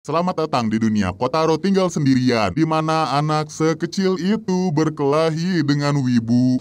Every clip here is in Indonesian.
Selamat datang di dunia Kotaro tinggal sendirian, di mana anak sekecil itu berkelahi dengan Wibu.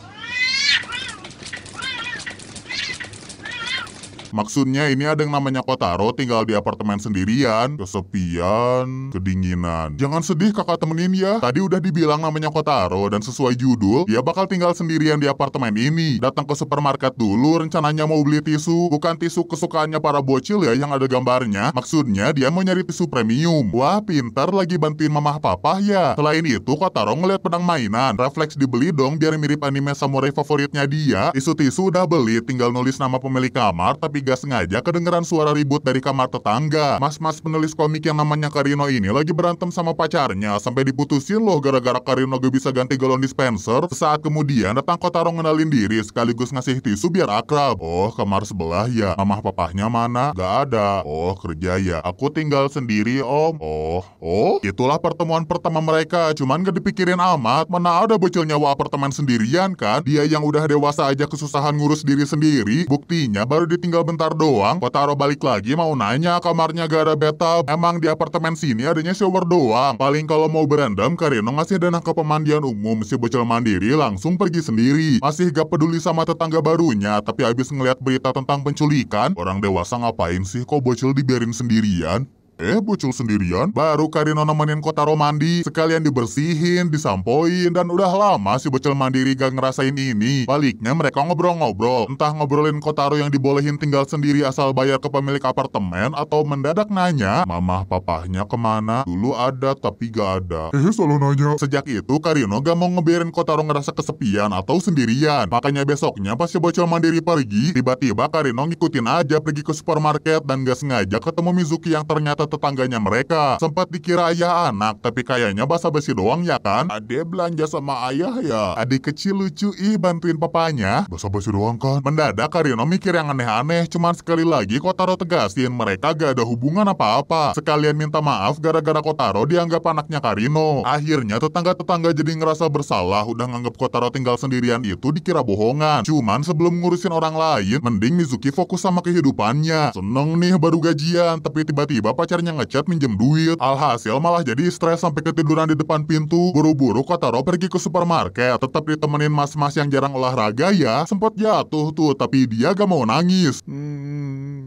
Maksudnya ini ada yang namanya Kotaro tinggal di apartemen sendirian, kesepian, kedinginan. Jangan sedih kakak temenin ya. Tadi udah dibilang namanya Kotaro dan sesuai judul, dia bakal tinggal sendirian di apartemen ini. Datang ke supermarket dulu, rencananya mau beli tisu. Bukan tisu kesukaannya para bocil ya yang ada gambarnya. Maksudnya dia mau nyari tisu premium. Wah, pintar lagi bantuin mamah papa ya. Selain itu, Kotaro ngeliat pedang mainan. Refleks dibeli dong biar mirip anime samurai favoritnya dia. Tisu-tisu udah beli, tinggal nulis nama pemilik kamar, tapi bertiga sengaja kedengeran suara ribut dari kamar tetangga. Mas-mas penulis komik yang namanya Karino ini lagi berantem sama pacarnya sampai diputusin loh gara-gara Karino gak bisa ganti galon dispenser. Saat kemudian datang Kotaro ngenalin diri sekaligus ngasih tisu biar akrab. Oh, kamar sebelah ya. Mamah papahnya mana? Gak ada. Oh, kerja ya. Aku tinggal sendiri, Om. Oh, oh. Itulah pertemuan pertama mereka. Cuman gak dipikirin amat. Mana ada bocil nyawa apartemen sendirian kan? Dia yang udah dewasa aja kesusahan ngurus diri sendiri. Buktinya baru ditinggal bentar doang, Kotaro balik lagi mau nanya kamarnya gak ada bathtub. Emang di apartemen sini adanya shower doang. Paling kalau mau berendam, Karino ngasih dana ke pemandian umum. Si bocil mandiri langsung pergi sendiri. Masih gak peduli sama tetangga barunya, tapi abis ngeliat berita tentang penculikan, orang dewasa ngapain sih kok bocil dibiarin sendirian? Eh, bocil sendirian? Baru Karino nemenin kota mandi, sekalian dibersihin, disampoin, dan udah lama si bocil mandiri gak ngerasain ini. Baliknya mereka ngobrol-ngobrol, entah ngobrolin Kotaro yang dibolehin tinggal sendiri asal bayar ke pemilik apartemen, atau mendadak nanya, mamah papahnya kemana? Dulu ada, tapi gak ada. Eh, selalu nanya. Sejak itu, Karino gak mau ngebiarin Kotaro ngerasa kesepian atau sendirian. Makanya besoknya pas si bocil mandiri pergi, tiba-tiba Karino ngikutin aja pergi ke supermarket dan gak sengaja ketemu Mizuki yang ternyata tetangganya mereka. Sempat dikira ayah anak, tapi kayaknya basa basi doang ya kan? Ade belanja sama ayah ya. Adik kecil lucu ih bantuin papanya. Basa basi doang kan? Mendadak Karino mikir yang aneh-aneh. Cuman sekali lagi Kotaro tegasin mereka gak ada hubungan apa-apa. Sekalian minta maaf gara-gara Kotaro dianggap anaknya Karino. Akhirnya tetangga-tetangga jadi ngerasa bersalah udah nganggap Kotaro tinggal sendirian itu dikira bohongan. Cuman sebelum ngurusin orang lain, mending Mizuki fokus sama kehidupannya. Seneng nih baru gajian, tapi tiba-tiba pacar pacarnya ngechat minjem duit. Alhasil malah jadi stres sampai ketiduran di depan pintu. Buru-buru kata Kotaro pergi ke supermarket, tetap ditemenin mas-mas yang jarang olahraga ya. Sempat jatuh tuh, tapi dia gak mau nangis. Hmm,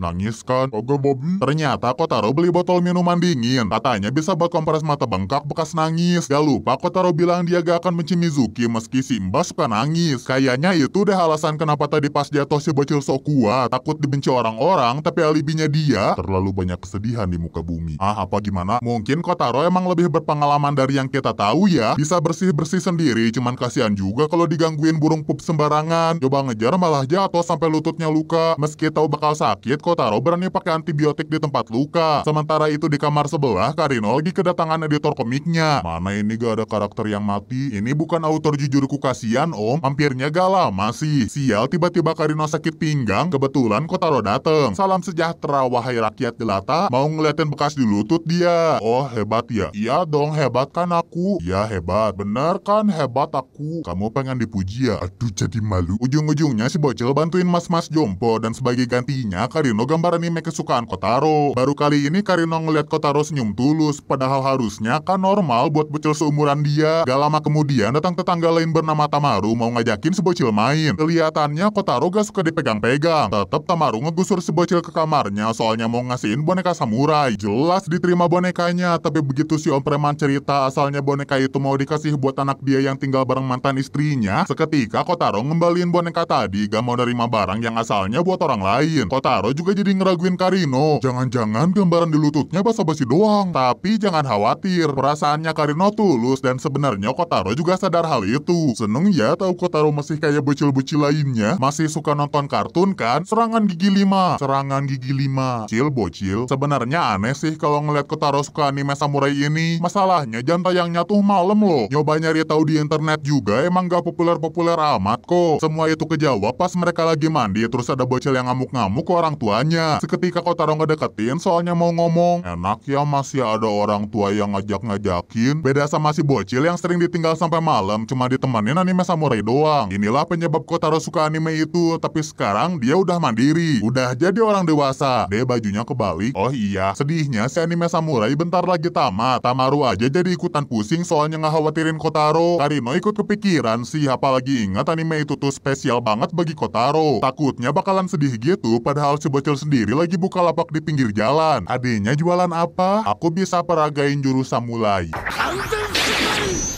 Nangis kan? oke Bob hmm, Ternyata Kotaro beli botol minuman dingin. Katanya bisa buat kompres mata bengkak bekas nangis. Gak lupa Kotaro bilang dia gak akan mencium Mizuki meski si Mbak suka nangis. Kayaknya itu deh alasan kenapa tadi pas jatuh si bocil sok kuat. Takut dibenci orang-orang tapi alibinya dia. Terlalu banyak kesedihan di muka bumi. Ah apa gimana? Mungkin Kotaro emang lebih berpengalaman dari yang kita tahu ya. Bisa bersih-bersih sendiri. Cuman kasihan juga kalau digangguin burung pup sembarangan. Coba ngejar malah jatuh sampai lututnya luka. Meski tahu bakal sakit, Kok berani pakai antibiotik di tempat luka. Sementara itu di kamar sebelah, Karino lagi kedatangan editor komiknya. Mana ini gak ada karakter yang mati? Ini bukan autor jujurku kasihan, Om. Hampirnya gak lama sih. Sial, tiba-tiba Karino sakit pinggang. Kebetulan Kotaro dateng. Salam sejahtera, wahai rakyat jelata. Mau ngeliatin bekas di lutut dia. Oh, hebat ya. Iya dong, hebat kan aku. Iya hebat. Bener kan, hebat aku. Kamu pengen dipuji ya? Aduh, jadi malu. Ujung-ujungnya si Bocil bantuin mas-mas jompo. Dan sebagai gantinya, Karino no gambar anime kesukaan Kotaro. Baru kali ini Karino ngeliat Kotaro senyum tulus, padahal harusnya kan normal buat bocil seumuran dia. Gak lama kemudian datang tetangga lain bernama Tamaru mau ngajakin si bocil main. Kelihatannya Kotaro gak suka dipegang-pegang. Tetap Tamaru ngegusur si bocil ke kamarnya soalnya mau ngasihin boneka samurai. Jelas diterima bonekanya, tapi begitu si om preman cerita asalnya boneka itu mau dikasih buat anak dia yang tinggal bareng mantan istrinya, seketika Kotaro ngembalin boneka tadi gak mau nerima barang yang asalnya buat orang lain. Kotaro juga gue jadi ngeraguin Karino. Jangan-jangan gambaran di lututnya basa-basi doang. Tapi jangan khawatir, perasaannya Karino tulus dan sebenarnya Kotaro juga sadar hal itu. Seneng ya tahu Kotaro masih kayak bocil-bocil lainnya, masih suka nonton kartun kan? Serangan gigi lima, serangan gigi lima, Cil bocil, sebenarnya aneh sih kalau ngeliat Kotaro suka anime samurai ini. Masalahnya jam tayangnya tuh malam loh. Nyoba nyari tahu di internet juga emang gak populer-populer amat kok. Semua itu kejawab pas mereka lagi mandi terus ada bocil yang ngamuk-ngamuk ke orang tua tanya. Seketika Kotaro ngedeketin soalnya mau ngomong. Enak ya masih ada orang tua yang ngajak-ngajakin. Beda sama si bocil yang sering ditinggal sampai malam cuma ditemenin anime samurai doang. Inilah penyebab Kotaro suka anime itu. Tapi sekarang dia udah mandiri. Udah jadi orang dewasa. Dia bajunya kebalik. Oh iya, sedihnya si anime samurai bentar lagi tamat. Tamaru aja jadi ikutan pusing soalnya ngekhawatirin Kotaro. Karino ikut kepikiran sih apalagi ingat anime itu tuh spesial banget bagi Kotaro. Takutnya bakalan sedih gitu padahal si Kecil sendiri lagi buka lapak di pinggir jalan. Adiknya jualan apa? Aku bisa peragain jurus mulai.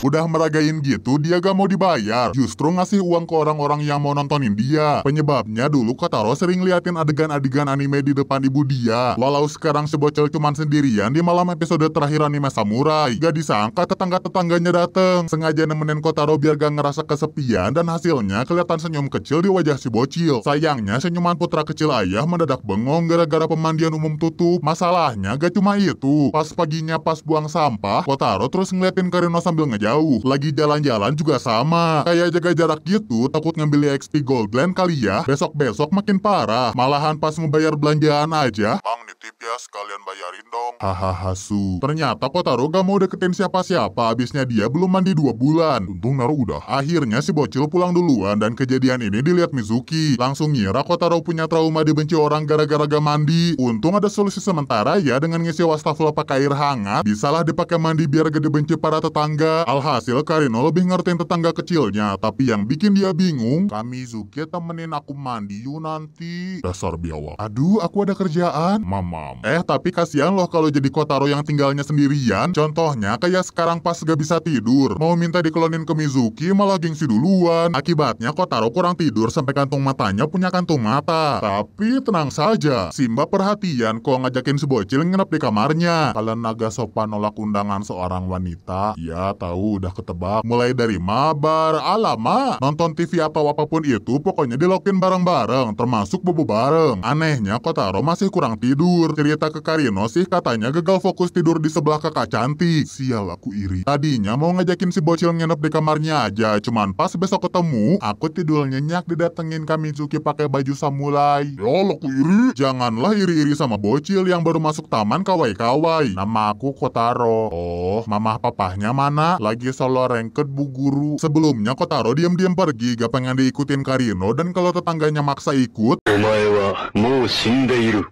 Udah meragain gitu, dia gak mau dibayar. Justru ngasih uang ke orang-orang yang mau nontonin dia. Penyebabnya dulu Kotaro sering liatin adegan-adegan anime di depan ibu dia. Walau sekarang si cuman sendirian di malam episode terakhir anime Samurai. Gak disangka tetangga-tetangganya dateng. Sengaja nemenin Kotaro biar gak ngerasa kesepian dan hasilnya kelihatan senyum kecil di wajah si bocil. Sayangnya senyuman putra kecil ayah mendadak bengong gara-gara pemandian umum tutup. Masalahnya gak cuma itu. Pas paginya pas buang sampah, Kotaro terus ngeliatin Karino sambil ngejar jauh. Lagi jalan-jalan juga sama. Kayak jaga jarak gitu, takut ngambil e XP Goldland kali ya. Besok-besok makin parah. Malahan pas ngebayar belanjaan aja. Bang, nitip ya, sekalian bayarin dong. Hahaha su. Ternyata Kotaro gak mau deketin siapa-siapa, abisnya dia belum mandi dua bulan. Untung Naruh udah. Akhirnya si bocil pulang duluan dan kejadian ini dilihat Mizuki. Langsung ngira Kotaro punya trauma dibenci orang gara-gara gak mandi. Untung ada solusi sementara ya dengan ngisi wastafel pakai air hangat. Bisalah dipakai mandi biar gede benci para tetangga. Alhamdulillah Alhasil Karino lebih ngertiin tetangga kecilnya, tapi yang bikin dia bingung, kami Zuki temenin aku mandi yuk nanti. Dasar biawak. Aduh, aku ada kerjaan. Mamam. Eh, tapi kasihan loh kalau jadi Kotaro yang tinggalnya sendirian. Contohnya kayak sekarang pas gak bisa tidur. Mau minta dikelonin ke Mizuki, malah gengsi duluan. Akibatnya Kotaro kurang tidur sampai kantung matanya punya kantung mata. Tapi tenang saja, Simba perhatian kok ngajakin sebuah bocil nginep di kamarnya. Kalian naga sopan nolak undangan seorang wanita? Ya, tahu udah ketebak. Mulai dari mabar, alamak, nonton TV atau apapun itu pokoknya dilokin bareng-bareng, termasuk bubu bareng. Anehnya Kotaro masih kurang tidur. Cerita ke Karino sih katanya gagal fokus tidur di sebelah kakak cantik. Sial aku iri. Tadinya mau ngajakin si bocil nginep di kamarnya aja, cuman pas besok ketemu, aku tidur nyenyak didatengin Kamizuki pakai baju samurai Ya aku iri. Janganlah iri-iri sama bocil yang baru masuk taman kawai-kawai. Nama aku Kotaro. Oh, mamah papahnya mana? Lagi pergi solo rengket bu guru. Sebelumnya Kotaro diam-diam pergi gak pengen diikutin Karino dan kalau tetangganya maksa ikut. Omae wa mou shindeiru.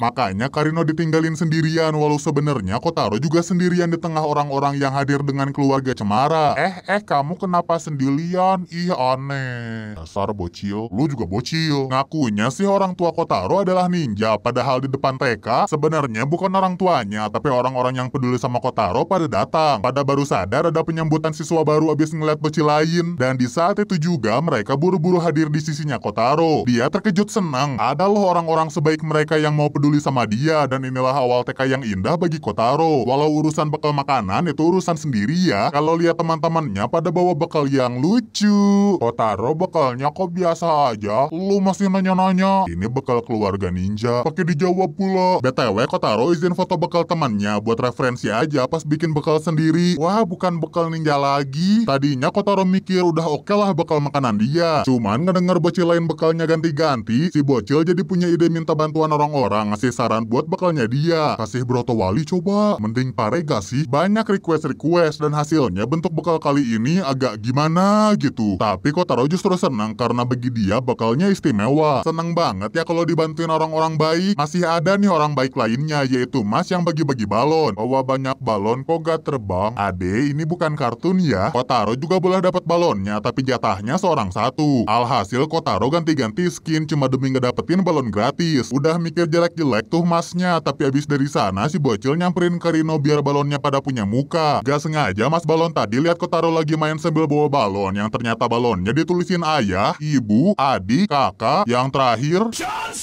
Makanya Karino ditinggalin sendirian walau sebenarnya Kotaro juga sendirian di tengah orang-orang yang hadir dengan keluarga Cemara. Eh eh kamu kenapa sendirian? Ih aneh. Dasar bocil, lu juga bocil. Ngakunya sih orang tua Kotaro adalah ninja padahal di depan TK sebenarnya bukan orang tuanya tapi orang-orang yang peduli sama Kotaro pada datang. Pada baru sadar ada penyambutan siswa baru abis ngeliat bocil lain dan di saat itu juga mereka buru-buru hadir di sisinya Kotaro. Dia terkejut senang. Ada loh orang-orang sebaik mereka yang mau peduli peduli sama dia dan inilah awal TK yang indah bagi Kotaro. Walau urusan bekal makanan itu urusan sendiri ya. Kalau lihat teman-temannya pada bawa bekal yang lucu. Kotaro bekalnya kok biasa aja. Lu masih nanya-nanya. Ini bekal keluarga ninja. Pakai dijawab pula. BTW Kotaro izin foto bekal temannya buat referensi aja pas bikin bekal sendiri. Wah bukan bekal ninja lagi. Tadinya Kotaro mikir udah oke okay lah bekal makanan dia. Cuman ngedenger bocil lain bekalnya ganti-ganti, si bocil jadi punya ide minta bantuan orang-orang ngasih saran buat bekalnya dia. Kasih Broto Wali coba. Mending Pare gak sih? Banyak request-request dan hasilnya bentuk bekal kali ini agak gimana gitu. Tapi Kotaro justru senang karena bagi dia bekalnya istimewa. senang banget ya kalau dibantuin orang-orang baik. Masih ada nih orang baik lainnya yaitu Mas yang bagi-bagi balon. Bawa banyak balon kok gak terbang. Ade ini bukan kartun ya. Kotaro juga boleh dapat balonnya tapi jatahnya seorang satu. Alhasil Kotaro ganti-ganti skin cuma demi ngedapetin balon gratis. Udah mikir jelek-jelek jelek tuh masnya, tapi abis dari sana si bocil nyamperin ke Rino biar balonnya pada punya muka. Gak sengaja mas balon tadi lihat Kotaro lagi main sambil bawa balon, yang ternyata balonnya ditulisin ayah, ibu, adik, kakak, yang terakhir... John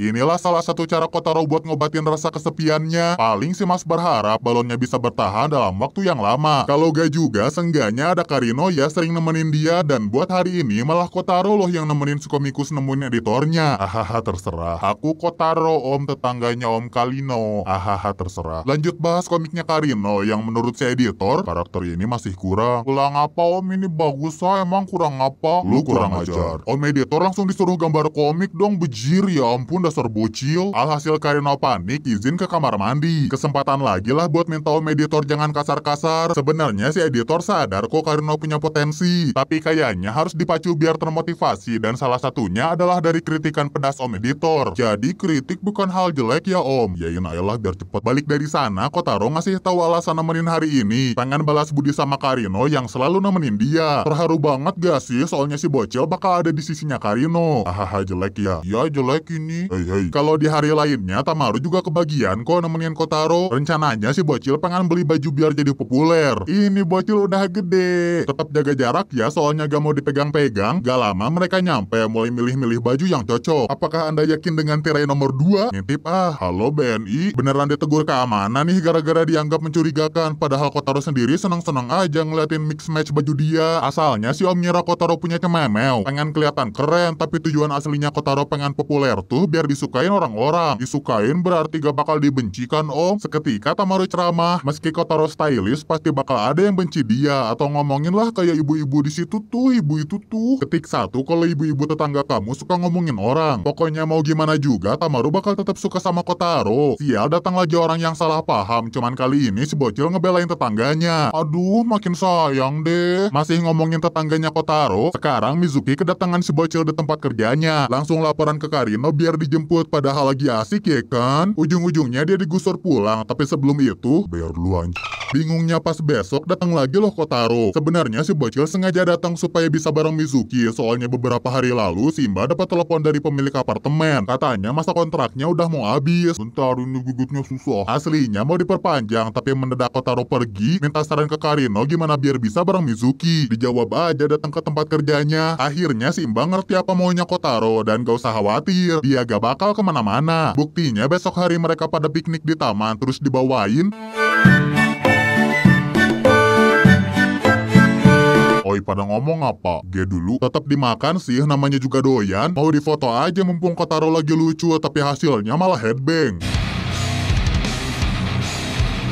Inilah salah satu cara Kotaro buat ngobatin rasa kesepiannya. Paling si Mas berharap balonnya bisa bertahan dalam waktu yang lama. Kalau gak juga, sengganya ada Karino ya sering nemenin dia dan buat hari ini malah Kotaro loh yang nemenin Sukomikus nemuin editornya. Hahaha terserah. Aku Kotaro om tetangganya om Kalino. Hahaha terserah. Lanjut bahas komiknya Karino yang menurut si editor, karakter ini masih kurang. Kurang apa om ini bagus ah emang kurang apa? Lu kurang, kurang ajar. ajar. Om editor langsung disuruh gambar komik dong bejir ya ampun dasar bocil. Alhasil Karino panik izin ke kamar mandi. Kesempatan lagi lah buat minta editor jangan kasar-kasar. Sebenarnya si editor sadar kok Karino punya potensi. Tapi kayaknya harus dipacu biar termotivasi dan salah satunya adalah dari kritikan pedas om editor. Jadi kritik bukan hal jelek ya om. Ya inilah biar cepet balik dari sana Kotaro ngasih tahu alasan nemenin hari ini. Pengen balas budi sama Karino yang selalu nemenin dia. Terharu banget gak sih soalnya si bocil bakal ada di sisinya Karino. Hahaha jelek ya. Ya jelek ini. Hai hai. Kalau di hari lainnya Tamaru juga kebagian kok nemenin Kotaro. Rencananya si bocil pengen beli baju biar jadi populer. Ini bocil udah gede. Tetap jaga jarak ya soalnya gak mau dipegang-pegang. Gak lama mereka nyampe mulai milih-milih baju yang cocok. Apakah Anda yakin dengan tirai nomor 2? Nitip ah. Halo BNI, beneran ditegur keamanan nih gara-gara dianggap mencurigakan. Padahal Kotaro sendiri senang-senang aja ngeliatin mix match baju dia. Asalnya si Om Nyira Kotaro punya cememel. Pengen kelihatan keren tapi tujuan aslinya Kotaro pengen populer tuh biar biar disukain orang-orang. Disukain berarti gak bakal dibenci kan om? Seketika Tamaru ceramah, meski Kotaro stylish pasti bakal ada yang benci dia atau ngomongin lah kayak ibu-ibu di situ tuh, ibu itu tuh. Ketik satu kalau ibu-ibu tetangga kamu suka ngomongin orang. Pokoknya mau gimana juga Tamaru bakal tetap suka sama Kotaro. Sial datang lagi orang yang salah paham, cuman kali ini si bocil ngebelain tetangganya. Aduh, makin sayang deh. Masih ngomongin tetangganya Kotaro, sekarang Mizuki kedatangan si bocil di tempat kerjanya. Langsung laporan ke Karino biar di dijemput padahal lagi asik ya kan? Ujung-ujungnya dia digusur pulang, tapi sebelum itu, bayar dulu anjing. Bingungnya pas besok datang lagi loh Kotaro. Sebenarnya si bocil sengaja datang supaya bisa bareng Mizuki. Soalnya beberapa hari lalu Simba dapat telepon dari pemilik apartemen. Katanya masa kontraknya udah mau habis. Bentar ini gugutnya susah. Aslinya mau diperpanjang tapi mendadak Kotaro pergi minta saran ke Karino gimana biar bisa bareng Mizuki. Dijawab aja datang ke tempat kerjanya. Akhirnya Simba ngerti apa maunya Kotaro dan gak usah khawatir. Dia gak bakal kemana-mana. Buktinya besok hari mereka pada piknik di taman terus dibawain. Oi pada ngomong apa? Dia dulu tetap dimakan sih namanya juga doyan. Mau difoto aja mumpung kotaro lagi lucu tapi hasilnya malah headbang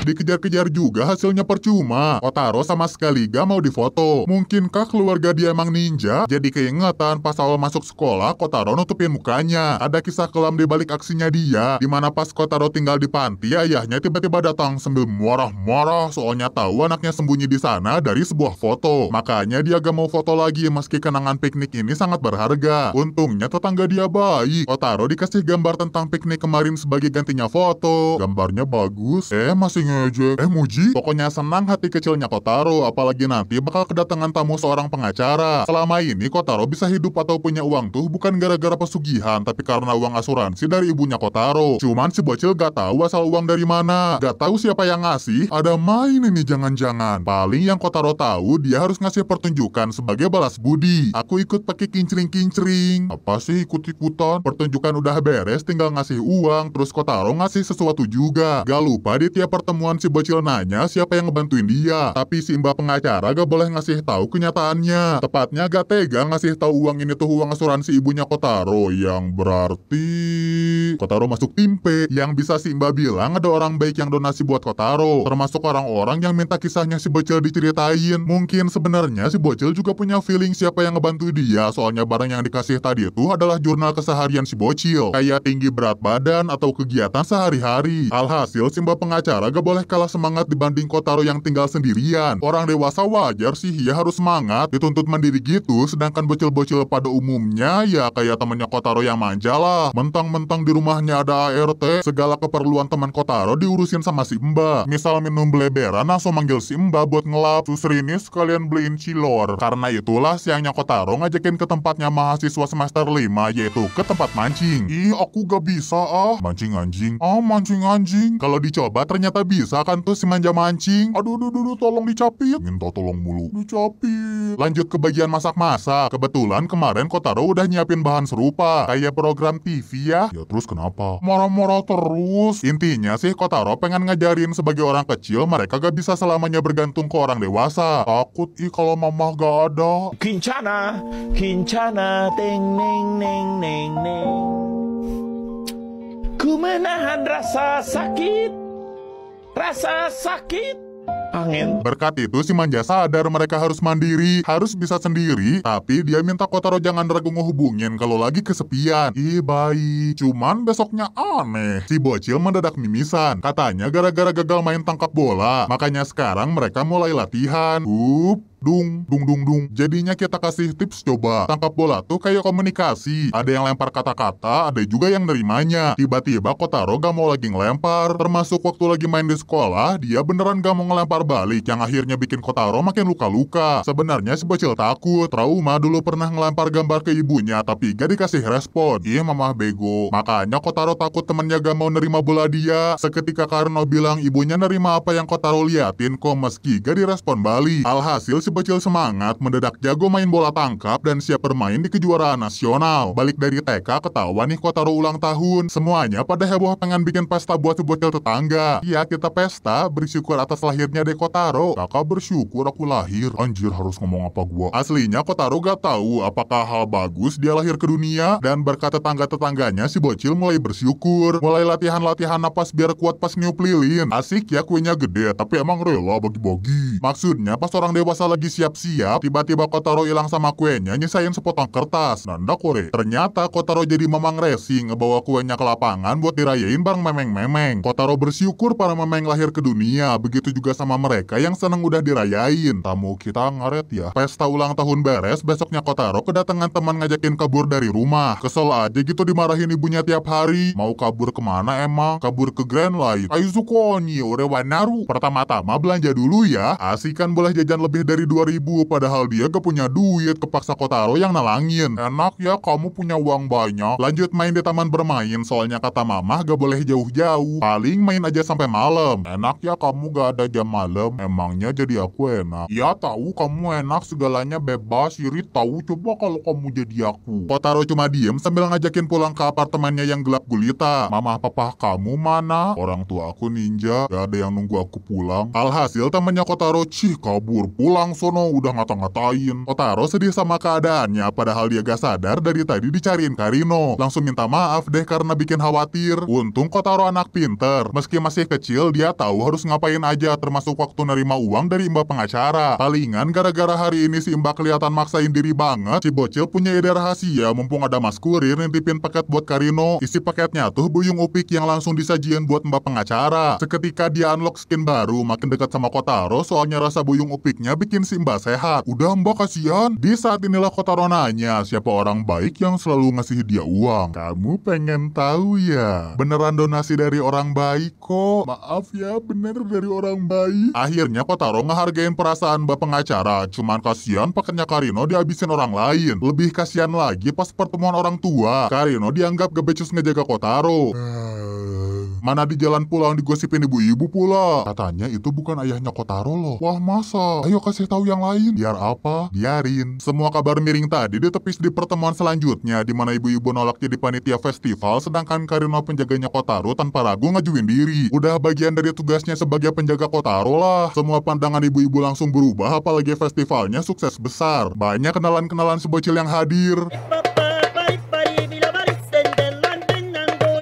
dikejar-kejar juga hasilnya percuma. Kotaro sama sekali gak mau difoto. Mungkinkah keluarga dia emang ninja? Jadi keingetan pas awal masuk sekolah, Kotaro nutupin mukanya. Ada kisah kelam di balik aksinya dia, Dimana pas Kotaro tinggal di panti, ayahnya tiba-tiba datang sambil marah-marah soalnya tahu anaknya sembunyi di sana dari sebuah foto. Makanya dia gak mau foto lagi meski kenangan piknik ini sangat berharga. Untungnya tetangga dia baik. Kotaro dikasih gambar tentang piknik kemarin sebagai gantinya foto. Gambarnya bagus. Eh, masih nge aja. Eh pokoknya senang hati kecilnya Kotaro, apalagi nanti bakal kedatangan tamu seorang pengacara. Selama ini Kotaro bisa hidup atau punya uang tuh bukan gara-gara pesugihan, tapi karena uang asuransi dari ibunya Kotaro. Cuman si bocil gak tahu asal uang dari mana, gak tahu siapa yang ngasih, ada main ini jangan-jangan. Paling yang Kotaro tahu dia harus ngasih pertunjukan sebagai balas budi. Aku ikut pakai kincring-kincring. Apa sih ikut-ikutan? Pertunjukan udah beres tinggal ngasih uang, terus Kotaro ngasih sesuatu juga. Gak lupa di tiap pertemuan omongan si bocil nanya siapa yang ngebantuin dia, tapi si mbak pengacara gak boleh ngasih tahu kenyataannya. Tepatnya gak tega ngasih tahu uang ini tuh uang asuransi ibunya Kotaro yang berarti... Kotaro masuk tim P yang bisa si Mbak bilang ada orang baik yang donasi buat Kotaro, termasuk orang-orang yang minta kisahnya si bocil diceritain. Mungkin sebenarnya si bocil juga punya feeling siapa yang ngebantu dia, soalnya barang yang dikasih tadi itu adalah jurnal keseharian si bocil, kayak tinggi berat badan atau kegiatan sehari-hari. Alhasil si Mbak pengacara gak boleh kalah semangat dibanding Kotaro yang tinggal sendirian. Orang dewasa wajar sih ya harus semangat, dituntut mandiri gitu, sedangkan bocil-bocil pada umumnya ya kayak temennya Kotaro yang manja lah. Mentang-mentang di rumah rumahnya ada ART, segala keperluan teman Kotaro diurusin sama si Mba. Misal minum beleberan, langsung manggil si Mba buat ngelap. Susri ini sekalian beliin cilor. Karena itulah siangnya Kotaro ngajakin ke tempatnya mahasiswa semester 5, yaitu ke tempat mancing. Ih, aku gak bisa ah. Mancing anjing. Ah, mancing anjing. Kalau dicoba ternyata bisa kan tuh si manja mancing. Aduh, aduh, aduh, tolong dicapit. Minta tolong mulu. Dicapit. Lanjut ke bagian masak-masak. Kebetulan kemarin Kotaro udah nyiapin bahan serupa. Kayak program TV ya. Ya terus kenapa? Marah-marah terus. Intinya sih Kotaro pengen ngajarin sebagai orang kecil mereka gak bisa selamanya bergantung ke orang dewasa. Takut ih kalau mama gak ada. Kincana, kincana, ting neng neng neng neng. Ku menahan rasa sakit, rasa sakit angin. Berkat itu si manja sadar mereka harus mandiri, harus bisa sendiri, tapi dia minta Kotaro jangan ragu ngehubungin kalau lagi kesepian. Ih bayi cuman besoknya aneh. Si bocil mendadak mimisan, katanya gara-gara gagal main tangkap bola, makanya sekarang mereka mulai latihan. Up, Dung, dung, dung, dung. Jadinya kita kasih tips coba. Tangkap bola tuh kayak komunikasi. Ada yang lempar kata-kata, ada juga yang nerimanya. Tiba-tiba Kotaro gak mau lagi ngelempar. Termasuk waktu lagi main di sekolah, dia beneran gak mau ngelempar balik. Yang akhirnya bikin Kotaro makin luka-luka. Sebenarnya si bocil takut. Trauma dulu pernah ngelempar gambar ke ibunya, tapi gak dikasih respon. Iya mamah bego. Makanya Kotaro takut temennya gak mau nerima bola dia. Seketika Karno bilang ibunya nerima apa yang Kotaro liatin kok meski gak direspon balik. Alhasil sebocil semangat, mendadak jago main bola tangkap dan siap bermain di kejuaraan nasional. Balik dari TK ketahuan nih Kotaro ulang tahun. Semuanya pada heboh pengen bikin pesta buat sebocil tetangga. Iya kita pesta, bersyukur atas lahirnya Kotaro. Kakak bersyukur aku lahir. Anjir harus ngomong apa gua. Aslinya Kotaro gak tahu apakah hal bagus dia lahir ke dunia dan berkat tetangga-tetangganya si bocil mulai bersyukur. Mulai latihan-latihan napas biar kuat pas niup lilin. Asik ya kuenya gede, tapi emang rela bagi-bagi. Maksudnya pas orang dewasa lagi lagi siap-siap, tiba-tiba Kotaro hilang sama kuenya, nyisain sepotong kertas. Nanda kore. Ternyata Kotaro jadi memang racing, ngebawa kuenya ke lapangan buat dirayain bareng memeng-memeng. Kotaro bersyukur para memeng lahir ke dunia, begitu juga sama mereka yang seneng udah dirayain. Tamu kita ngaret ya. Pesta ulang tahun beres, besoknya Kotaro kedatangan teman ngajakin kabur dari rumah. Kesel aja gitu dimarahin ibunya tiap hari. Mau kabur kemana emang? Kabur ke Grand Light. Aizuko ni ore wanaru. Pertama-tama belanja dulu ya. Asikan boleh jajan lebih dari 2000 padahal dia gak punya duit kepaksa Kotaro yang nalangin. Enak ya kamu punya uang banyak. Lanjut main di taman bermain soalnya kata Mama, gak boleh jauh-jauh. Paling main aja sampai malam. Enak ya kamu gak ada jam malam. Emangnya jadi aku enak. Ya tahu kamu enak segalanya bebas. Iri tahu coba kalau kamu jadi aku. Kotaro cuma diem sambil ngajakin pulang ke apartemennya yang gelap gulita. Mamah papa kamu mana? Orang tua aku ninja. Gak ada yang nunggu aku pulang. Alhasil temannya Kotaro cih kabur pulang sono udah ngata-ngatain. Kotaro oh, sedih sama keadaannya padahal dia gak sadar dari tadi dicariin Karino. Langsung minta maaf deh karena bikin khawatir. Untung Kotaro anak pinter. Meski masih kecil, dia tahu harus ngapain aja termasuk waktu nerima uang dari mbak pengacara. Palingan gara-gara hari ini si mbak kelihatan maksain diri banget, si bocil punya ide rahasia mumpung ada mas kurir nitipin paket buat Karino. Isi paketnya tuh Buyung Upik yang langsung disajian buat mbak pengacara. Seketika dia unlock skin baru, makin dekat sama Kotaro soalnya rasa Buyung Upiknya bikin sih mbak sehat. Udah mbak kasihan. Di saat inilah kota Ronanya. Siapa orang baik yang selalu ngasih dia uang? Kamu pengen tahu ya? Beneran donasi dari orang baik kok. Maaf ya, bener dari orang baik. Akhirnya kota Ron ngehargain perasaan mbak pengacara. Cuman kasihan paketnya Karino dihabisin orang lain. Lebih kasihan lagi pas pertemuan orang tua. Karino dianggap gebecus ngejaga Kotaro. Ah. Mana di jalan pulang digosipin ibu-ibu pula. Katanya itu bukan ayahnya Kotaro loh. Wah masa? Ayo kasih tahu yang lain. Biar apa? Biarin. Semua kabar miring tadi ditepis di pertemuan selanjutnya di mana ibu-ibu nolak jadi panitia festival sedangkan Karino penjaganya Kotaro tanpa ragu ngajuin diri. Udah bagian dari tugasnya sebagai penjaga Kotaro lah. Semua pandangan ibu-ibu langsung berubah apalagi festivalnya sukses besar. Banyak kenalan-kenalan sebocil yang hadir.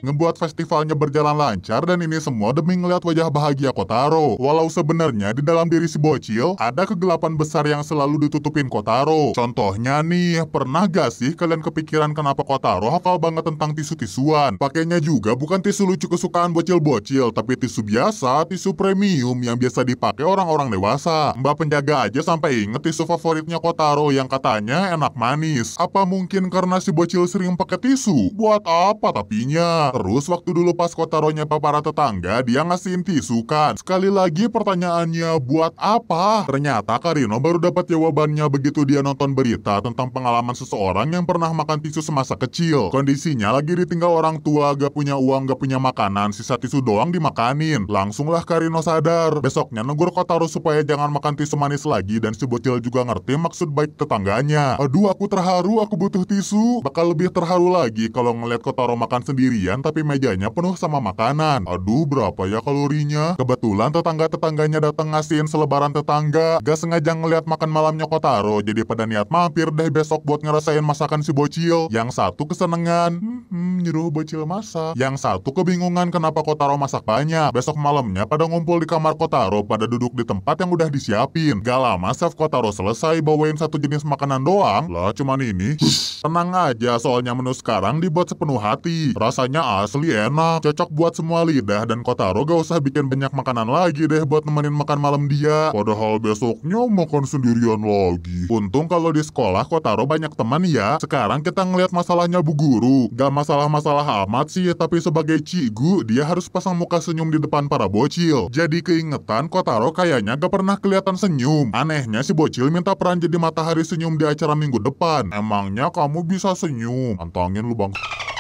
ngebuat festivalnya berjalan lancar dan ini semua demi ngeliat wajah bahagia Kotaro. Walau sebenarnya di dalam diri si bocil, ada kegelapan besar yang selalu ditutupin Kotaro. Contohnya nih, pernah gak sih kalian kepikiran kenapa Kotaro hafal banget tentang tisu-tisuan? Pakainya juga bukan tisu lucu kesukaan bocil-bocil, tapi tisu biasa, tisu premium yang biasa dipakai orang-orang dewasa. Mbak penjaga aja sampai inget tisu favoritnya Kotaro yang katanya enak manis. Apa mungkin karena si bocil sering pakai tisu? Buat apa tapinya? Terus waktu dulu pas kotaronya papara tetangga, dia ngasihin tisu kan. Sekali lagi pertanyaannya, buat apa? Ternyata Karino baru dapat jawabannya begitu dia nonton berita tentang pengalaman seseorang yang pernah makan tisu semasa kecil. Kondisinya lagi ditinggal orang tua, gak punya uang, gak punya makanan, sisa tisu doang dimakanin. Langsunglah Karino sadar. Besoknya negur Kotaro supaya jangan makan tisu manis lagi dan si bocil juga ngerti maksud baik tetangganya. Aduh aku terharu, aku butuh tisu. Bakal lebih terharu lagi kalau ngeliat Kotaro makan sendirian tapi mejanya penuh sama makanan. Aduh, berapa ya kalorinya? Kebetulan tetangga-tetangganya datang ngasihin selebaran tetangga. Gak sengaja ngeliat makan malamnya Kotaro, jadi pada niat mampir deh besok buat ngerasain masakan si bocil. Yang satu kesenengan, hmm, hmm nyuruh bocil masak. Yang satu kebingungan kenapa Kotaro masak banyak. Besok malamnya pada ngumpul di kamar Kotaro pada duduk di tempat yang udah disiapin. Gak lama chef Kotaro selesai bawain satu jenis makanan doang. Lah, cuman ini. Tenang aja, soalnya menu sekarang dibuat sepenuh hati. Rasanya Asli enak, cocok buat semua lidah dan Kotaro gak usah bikin banyak makanan lagi deh buat nemenin makan malam dia. Padahal besoknya makan sendirian lagi. Untung kalau di sekolah Kotaro banyak teman ya. Sekarang kita ngelihat masalahnya Bu Guru. Gak masalah-masalah amat sih, tapi sebagai cigu dia harus pasang muka senyum di depan para bocil. Jadi keingetan Kotaro kayaknya gak pernah kelihatan senyum. Anehnya si bocil minta peran jadi matahari senyum di acara minggu depan. Emangnya kamu bisa senyum? Antangin lubang.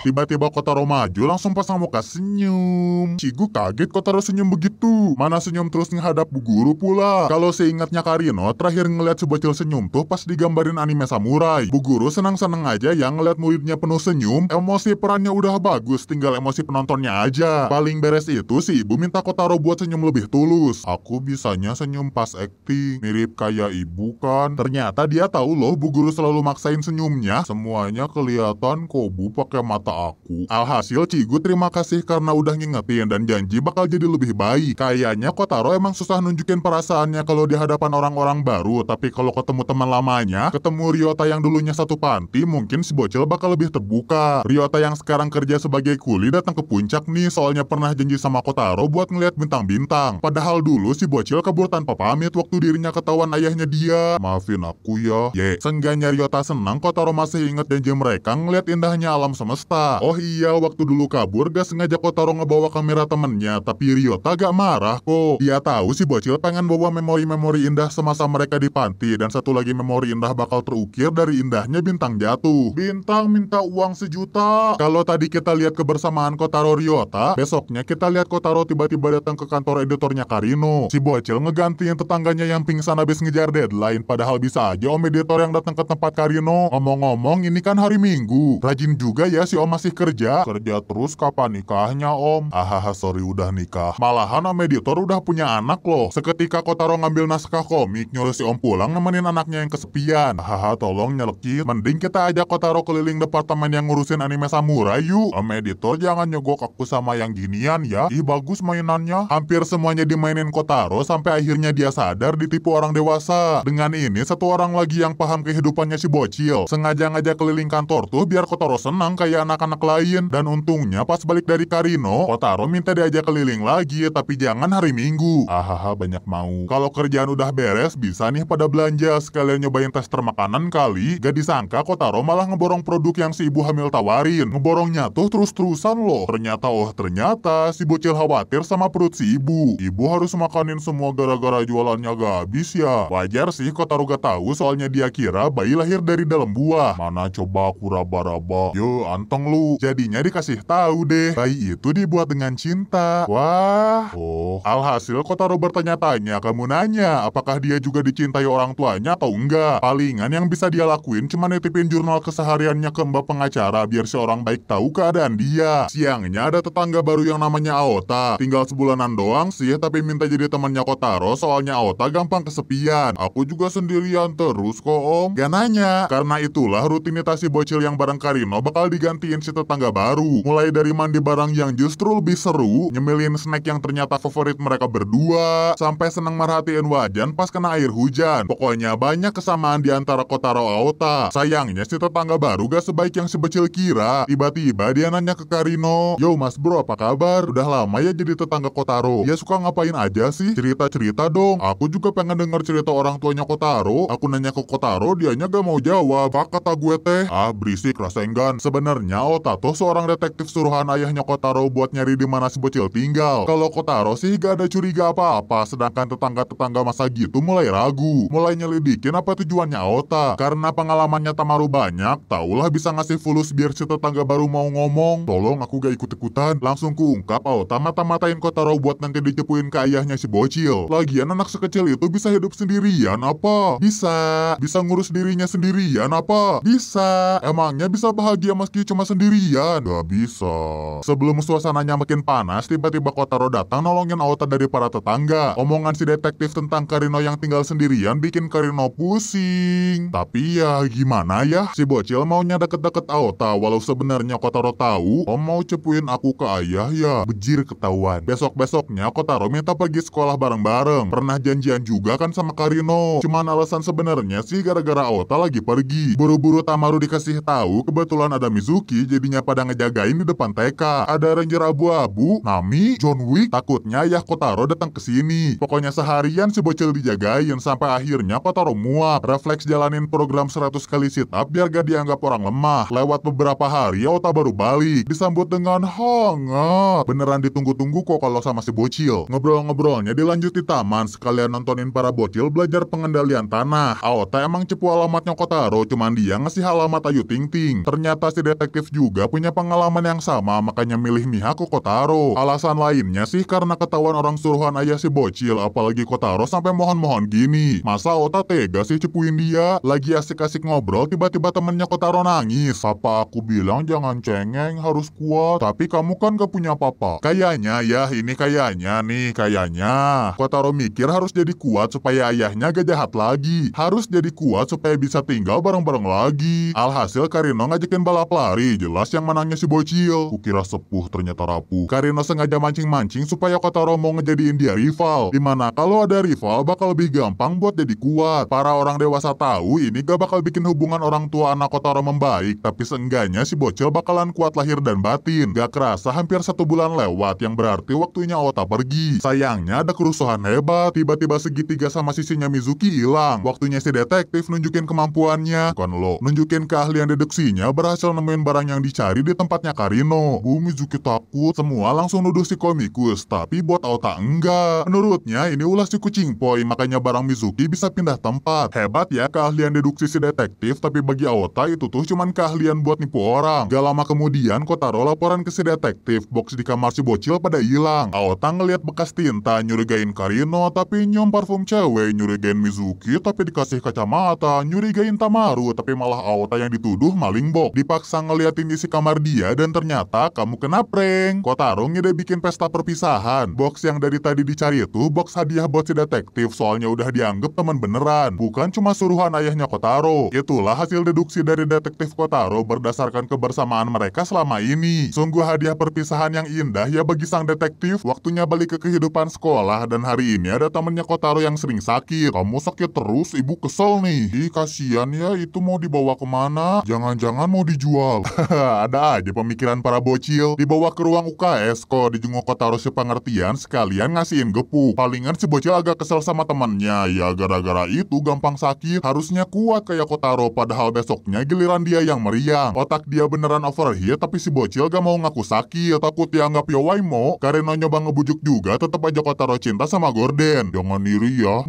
Tiba-tiba Kotaro maju langsung pasang muka senyum. Cigu kaget Kotaro senyum begitu. Mana senyum terus menghadap Bu Guru pula. Kalau seingatnya Karino, terakhir ngeliat si bocil senyum tuh pas digambarin anime samurai. Bu Guru senang-senang aja yang ngeliat muridnya penuh senyum, emosi perannya udah bagus, tinggal emosi penontonnya aja. Paling beres itu sih. ibu minta Kotaro buat senyum lebih tulus. Aku bisanya senyum pas acting, mirip kayak ibu kan. Ternyata dia tahu loh Bu Guru selalu maksain senyumnya. Semuanya kelihatan kok bu pakai mata aku. Alhasil Cigu terima kasih karena udah ngingetin dan janji bakal jadi lebih baik. Kayaknya Kotaro emang susah nunjukin perasaannya kalau di hadapan orang-orang baru, tapi kalau ketemu teman lamanya, ketemu Ryota yang dulunya satu panti, mungkin si bocil bakal lebih terbuka. Ryota yang sekarang kerja sebagai kuli datang ke puncak nih, soalnya pernah janji sama Kotaro buat ngeliat bintang-bintang. Padahal dulu si bocil kabur tanpa pamit waktu dirinya ketahuan ayahnya dia. Maafin aku ya. Ye, yeah. sengganya Ryota senang Kotaro masih inget janji mereka ngeliat indahnya alam semesta. Oh iya, waktu dulu kabur gak sengaja Kotaro ngebawa kamera temennya, tapi Ryota gak marah kok. Dia tahu si bocil pengen bawa memori-memori indah semasa mereka di panti, dan satu lagi memori indah bakal terukir dari indahnya bintang jatuh. Bintang minta uang sejuta. Kalau tadi kita lihat kebersamaan Kotaro Ryota, besoknya kita lihat Kotaro tiba-tiba datang ke kantor editornya Karino. Si bocil ngeganti yang tetangganya yang pingsan habis ngejar deadline, padahal bisa aja om editor yang datang ke tempat Karino. Ngomong-ngomong, ini kan hari Minggu. Rajin juga ya si om kalau masih kerja, kerja terus kapan nikahnya om? Hahaha sorry udah nikah. Malahan om editor udah punya anak loh. Seketika Kotaro ngambil naskah komik, nyuruh si om pulang nemenin anaknya yang kesepian. Hahaha tolong nyelekit. Mending kita ajak Kotaro keliling departemen yang ngurusin anime samurai yuk. Om editor jangan nyogok aku sama yang ginian ya. Ih bagus mainannya. Hampir semuanya dimainin Kotaro sampai akhirnya dia sadar ditipu orang dewasa. Dengan ini satu orang lagi yang paham kehidupannya si bocil. Sengaja ngajak keliling kantor tuh biar Kotaro senang kayak anak anak-anak lain. Dan untungnya pas balik dari Karino, Kotaro minta diajak keliling lagi, tapi jangan hari Minggu. Ahaha, banyak mau. Kalau kerjaan udah beres, bisa nih pada belanja. Sekalian nyobain tes termakanan kali. Gak disangka Kotaro malah ngeborong produk yang si ibu hamil tawarin. Ngeborongnya tuh terus-terusan loh. Ternyata oh ternyata, si bocil khawatir sama perut si ibu. Ibu harus makanin semua gara-gara jualannya gak habis ya. Wajar sih Kotaro gak tahu soalnya dia kira bayi lahir dari dalam buah. Mana coba aku raba-raba. Yo, anteng lu. Jadinya dikasih tahu deh, bayi itu dibuat dengan cinta. Wah, oh. Alhasil kota Robert tanya-tanya, kamu nanya apakah dia juga dicintai orang tuanya atau enggak. Palingan yang bisa dia lakuin cuma nitipin jurnal kesehariannya ke mbak pengacara biar si orang baik tahu keadaan dia. Siangnya ada tetangga baru yang namanya Aota. Tinggal sebulanan doang sih, tapi minta jadi temannya Kotaro soalnya Aota gampang kesepian. Aku juga sendirian terus kok om. Gak nanya, karena itulah rutinitas si bocil yang bareng Karino bakal diganti bikin si tetangga baru. Mulai dari mandi barang yang justru lebih seru, nyemilin snack yang ternyata favorit mereka berdua, sampai seneng merhatiin wajan pas kena air hujan. Pokoknya banyak kesamaan di antara Kota Roaota. Sayangnya si tetangga baru gak sebaik yang si becil kira. Tiba-tiba dia nanya ke Karino, Yo mas bro apa kabar? Udah lama ya jadi tetangga Kotaro. Ya suka ngapain aja sih? Cerita-cerita dong. Aku juga pengen denger cerita orang tuanya Kotaro. Aku nanya ke Kotaro, dianya gak mau jawab. Pak kata gue teh. Ah berisik rasa enggan. Sebenarnya Aota tuh seorang detektif suruhan ayahnya Kotaro buat nyari di mana si bocil tinggal. Kalau Kotaro sih gak ada curiga apa-apa, sedangkan tetangga-tetangga masa gitu mulai ragu. Mulai nyelidikin apa tujuannya Aota. Karena pengalamannya Tamaru banyak, taulah bisa ngasih fulus biar si tetangga baru mau ngomong. Tolong aku gak ikut-ikutan. Langsung kuungkap Aota mata-matain Kotaro buat nanti dicepuin ke ayahnya si bocil. Lagian anak sekecil itu bisa hidup sendirian apa? Bisa. Bisa ngurus dirinya sendirian apa? Bisa. Emangnya bisa bahagia meski cuma sendirian sendirian. Gak bisa. Sebelum suasananya makin panas, tiba-tiba Kotaro datang nolongin Aota dari para tetangga. Omongan si detektif tentang Karino yang tinggal sendirian bikin Karino pusing. Tapi ya gimana ya, si bocil maunya deket-deket Aota walau sebenarnya Kotaro tahu om mau cepuin aku ke ayah ya. Bejir ketahuan. Besok-besoknya Kotaro minta pergi sekolah bareng-bareng. Pernah janjian juga kan sama Karino. Cuman alasan sebenarnya sih gara-gara Aota lagi pergi. Buru-buru Tamaru dikasih tahu kebetulan ada Mizuki jadinya pada ngejagain di depan TK. Ada ranger abu-abu, Nami, John Wick, takutnya ya Kotaro datang ke sini. Pokoknya seharian si bocil dijagain sampai akhirnya Kotaro muak. Refleks jalanin program 100 kali sit up biar gak dianggap orang lemah. Lewat beberapa hari Ota baru balik. Disambut dengan hangat. Beneran ditunggu-tunggu kok kalau sama si bocil. Ngobrol-ngobrolnya dilanjut di taman sekalian nontonin para bocil belajar pengendalian tanah. Aota emang cepu alamatnya Kotaro, cuman dia ngasih alamat Ayu Ting Ting. Ternyata si detektif juga punya pengalaman yang sama makanya milih Mihako Kotaro. Alasan lainnya sih karena ketahuan orang suruhan ayah si bocil apalagi Kotaro sampai mohon-mohon gini. Masa Ota tega sih cepuin dia? Lagi asik-asik ngobrol tiba-tiba temennya Kotaro nangis. apa aku bilang jangan cengeng harus kuat tapi kamu kan gak punya papa. Kayaknya ya ini kayaknya nih kayaknya. Kotaro mikir harus jadi kuat supaya ayahnya gak jahat lagi. Harus jadi kuat supaya bisa tinggal bareng-bareng lagi. Alhasil Karino ngajakin balap lari jelas yang menangnya si bocil. Kukira sepuh ternyata rapuh. Karina sengaja mancing-mancing supaya Kotaro mau ngejadiin dia rival. Dimana kalau ada rival bakal lebih gampang buat jadi kuat. Para orang dewasa tahu ini gak bakal bikin hubungan orang tua anak Kotaro membaik. Tapi seenggaknya si bocil bakalan kuat lahir dan batin. Gak kerasa hampir satu bulan lewat yang berarti waktunya Ota pergi. Sayangnya ada kerusuhan hebat. Tiba-tiba segitiga sama sisinya Mizuki hilang. Waktunya si detektif nunjukin kemampuannya. Bukan lo, nunjukin keahlian deduksinya berhasil nemuin barang orang yang dicari di tempatnya Karino. Bu Mizuki takut semua langsung nuduh si komikus, tapi buat Aota enggak. Menurutnya ini ulah si kucing poi, makanya barang Mizuki bisa pindah tempat. Hebat ya keahlian deduksi si detektif, tapi bagi Aota itu tuh cuman keahlian buat nipu orang. Gak lama kemudian Kotaro laporan ke si detektif, box di kamar si bocil pada hilang. Aota ngeliat bekas tinta nyurigain Karino, tapi nyom parfum cewek nyurigain Mizuki, tapi dikasih kacamata, nyurigain Tamaru, tapi malah Aota yang dituduh maling box. Dipaksa ngeliat ngeliatin isi kamar dia dan ternyata kamu kena prank. Kotaro ngide bikin pesta perpisahan. Box yang dari tadi dicari itu box hadiah buat si detektif soalnya udah dianggap teman beneran. Bukan cuma suruhan ayahnya Kotaro. Itulah hasil deduksi dari detektif Kotaro berdasarkan kebersamaan mereka selama ini. Sungguh hadiah perpisahan yang indah ya bagi sang detektif. Waktunya balik ke kehidupan sekolah dan hari ini ada temennya Kotaro yang sering sakit. Kamu sakit terus, ibu kesel nih. Ih kasihan ya itu mau dibawa kemana? Jangan-jangan mau dijual. Ada aja pemikiran para bocil. Dibawa ke ruang UKS, kok dijenguk kota harusnya pengertian, sekalian ngasihin gepu. Palingan si bocil agak kesel sama temannya. Ya gara-gara itu gampang sakit, harusnya kuat kayak Kotaro. Padahal besoknya giliran dia yang meriang. Otak dia beneran overheat, tapi si bocil gak mau ngaku sakit. Takut dianggap waimo Karena nyoba ngebujuk juga, tetap aja Kotaro cinta sama Gordon. Jangan iri ya.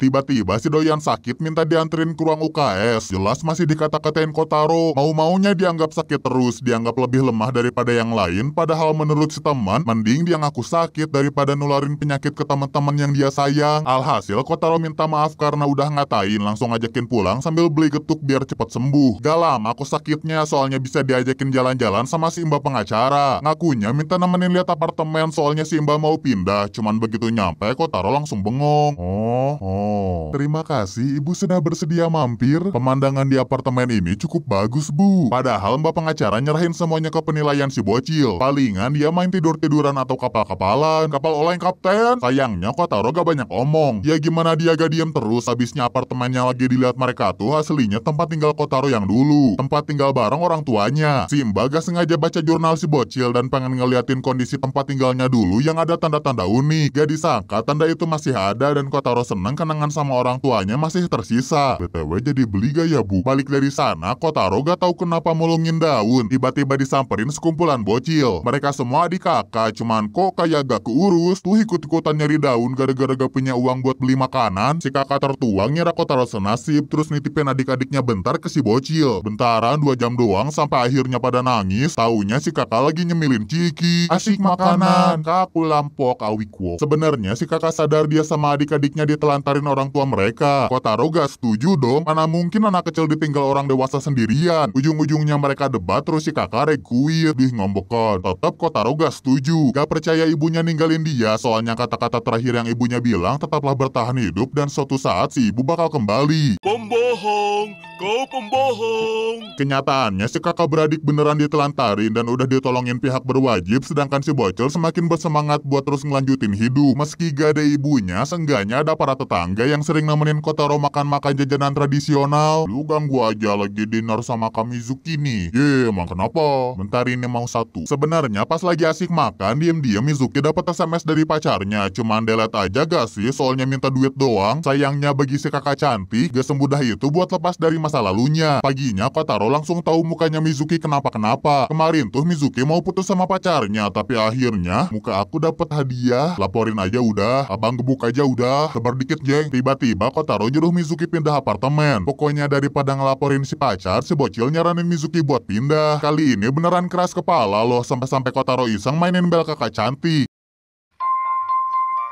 Tiba-tiba si doyan sakit minta dianterin ke ruang UKS. Jelas masih dikata-katain Kotaro. Mau-mau Maunya dianggap sakit terus, dianggap lebih lemah daripada yang lain, padahal menurut si teman, mending dia ngaku sakit daripada nularin penyakit ke teman-teman yang dia sayang. Alhasil, Kotaro minta maaf karena udah ngatain, langsung ajakin pulang sambil beli getuk biar cepet sembuh. Gak lama aku sakitnya, soalnya bisa diajakin jalan-jalan sama si mbak pengacara. Ngakunya minta nemenin lihat apartemen, soalnya si mbak mau pindah. Cuman begitu nyampe, Kotaro langsung bengong. Oh, oh. Terima kasih, ibu sudah bersedia mampir. Pemandangan di apartemen ini cukup bagus, bu. Padahal mbak pengacara nyerahin semuanya ke penilaian si bocil. Palingan dia main tidur-tiduran atau kapal-kapalan, kapal oleng kapten. Sayangnya Kotaro gak banyak omong. Ya gimana dia gak diem terus habisnya apartemennya lagi dilihat mereka tuh aslinya tempat tinggal Kotaro yang dulu. Tempat tinggal bareng orang tuanya. Si mbak gak sengaja baca jurnal si bocil dan pengen ngeliatin kondisi tempat tinggalnya dulu yang ada tanda-tanda unik. Gak disangka tanda itu masih ada dan Kotaro seneng kenangan sama orang tuanya masih tersisa. BTW jadi beli gak ya bu? Balik dari sana Kotaro gak tahu kenapa kenapa mulungin daun, tiba-tiba disamperin sekumpulan bocil. Mereka semua adik kakak, cuman kok kayak gak keurus, tuh ikut-ikutan nyari daun gara-gara gak punya uang buat beli makanan. Si kakak tertuang nyerah kok taruh senasib, terus nitipin adik-adiknya bentar ke si bocil. Bentaran dua jam doang sampai akhirnya pada nangis, taunya si kakak lagi nyemilin ciki. Asik makanan, kaku lampok awikwo. Sebenarnya si kakak sadar dia sama adik-adiknya ditelantarin orang tua mereka. Kok taruh gak setuju dong, mana mungkin anak kecil ditinggal orang dewasa sendirian. Ujung ujung-ujungnya mereka debat terus si kakak rekuir di ngombokan. Tetap kota gak setuju. Gak percaya ibunya ninggalin dia soalnya kata-kata terakhir yang ibunya bilang tetaplah bertahan hidup dan suatu saat si ibu bakal kembali. Pembohong, kau pembohong. Kenyataannya si kakak beradik beneran ditelantarin dan udah ditolongin pihak berwajib sedangkan si bocil semakin bersemangat buat terus ngelanjutin hidup. Meski gak ada ibunya, seenggaknya ada para tetangga yang sering nemenin Kotaro makan-makan jajanan tradisional. Lu ganggu aja lagi dinner sama kami Mizuki nih. Ye, emang kenapa? Bentar ini mau satu. Sebenarnya pas lagi asik makan, diam-diam Mizuki dapat SMS dari pacarnya. Cuman delete aja gak sih? Soalnya minta duit doang. Sayangnya bagi si kakak cantik, gak semudah itu buat lepas dari masa lalunya. Paginya Kotaro langsung tahu mukanya Mizuki kenapa-kenapa. Kemarin tuh Mizuki mau putus sama pacarnya, tapi akhirnya muka aku dapat hadiah. Laporin aja udah, abang gebuk aja udah. Sebar dikit jeng. Tiba-tiba Kotaro nyuruh Mizuki pindah apartemen. Pokoknya daripada ngelaporin si pacar, si bocil nyerah nyaranin Mizuki buat pindah. Kali ini beneran keras kepala loh sampai-sampai Kotaro iseng mainin bel kakak cantik.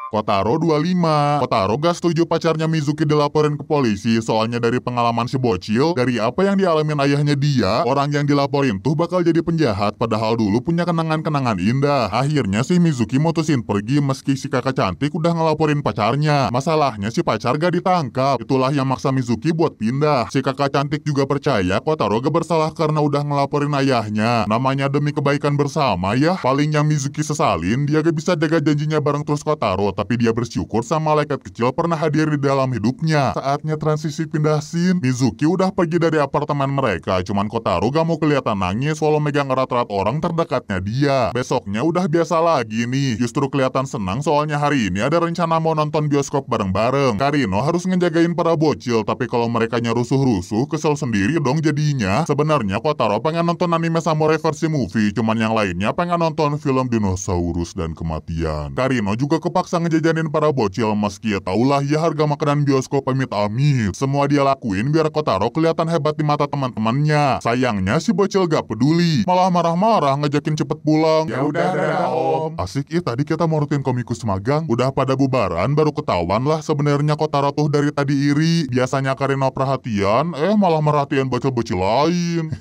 Kotaro 25. Kotaro gak setuju pacarnya Mizuki dilaporin ke polisi soalnya dari pengalaman si bocil, dari apa yang dialamin ayahnya dia, orang yang dilaporin tuh bakal jadi penjahat padahal dulu punya kenangan-kenangan indah. Akhirnya si Mizuki mutusin pergi meski si kakak cantik udah ngelaporin pacarnya. Masalahnya si pacar gak ditangkap. Itulah yang maksa Mizuki buat pindah. Si kakak cantik juga percaya Kotaro gak bersalah karena udah ngelaporin ayahnya. Namanya demi kebaikan bersama ya. Paling yang Mizuki sesalin, dia gak bisa jaga janjinya bareng terus Kotaro tapi dia bersyukur sama malaikat kecil pernah hadir di dalam hidupnya. Saatnya transisi pindah scene. Mizuki udah pergi dari apartemen mereka, cuman Kotaro gak mau kelihatan nangis walau megang erat-erat orang terdekatnya dia. Besoknya udah biasa lagi nih, justru kelihatan senang soalnya hari ini ada rencana mau nonton bioskop bareng-bareng. Karino harus ngejagain para bocil, tapi kalau mereka rusuh-rusuh, kesel sendiri dong jadinya. Sebenarnya Kotaro pengen nonton anime samurai versi movie, cuman yang lainnya pengen nonton film dinosaurus dan kematian. Karino juga kepaksa ngejajanin para bocil meski ya tahulah ya harga makanan bioskop pamit amit. Semua dia lakuin biar Kotaro kelihatan hebat di mata teman-temannya. Sayangnya si bocil gak peduli, malah marah-marah ngejakin cepet pulang. Ya udah dadah om. Asik ya tadi kita mau rutin komikus magang, udah pada bubaran baru ketahuan lah sebenarnya Kotaro tuh dari tadi iri. Biasanya Karina perhatian, eh malah merhatiin bocil-bocil lain.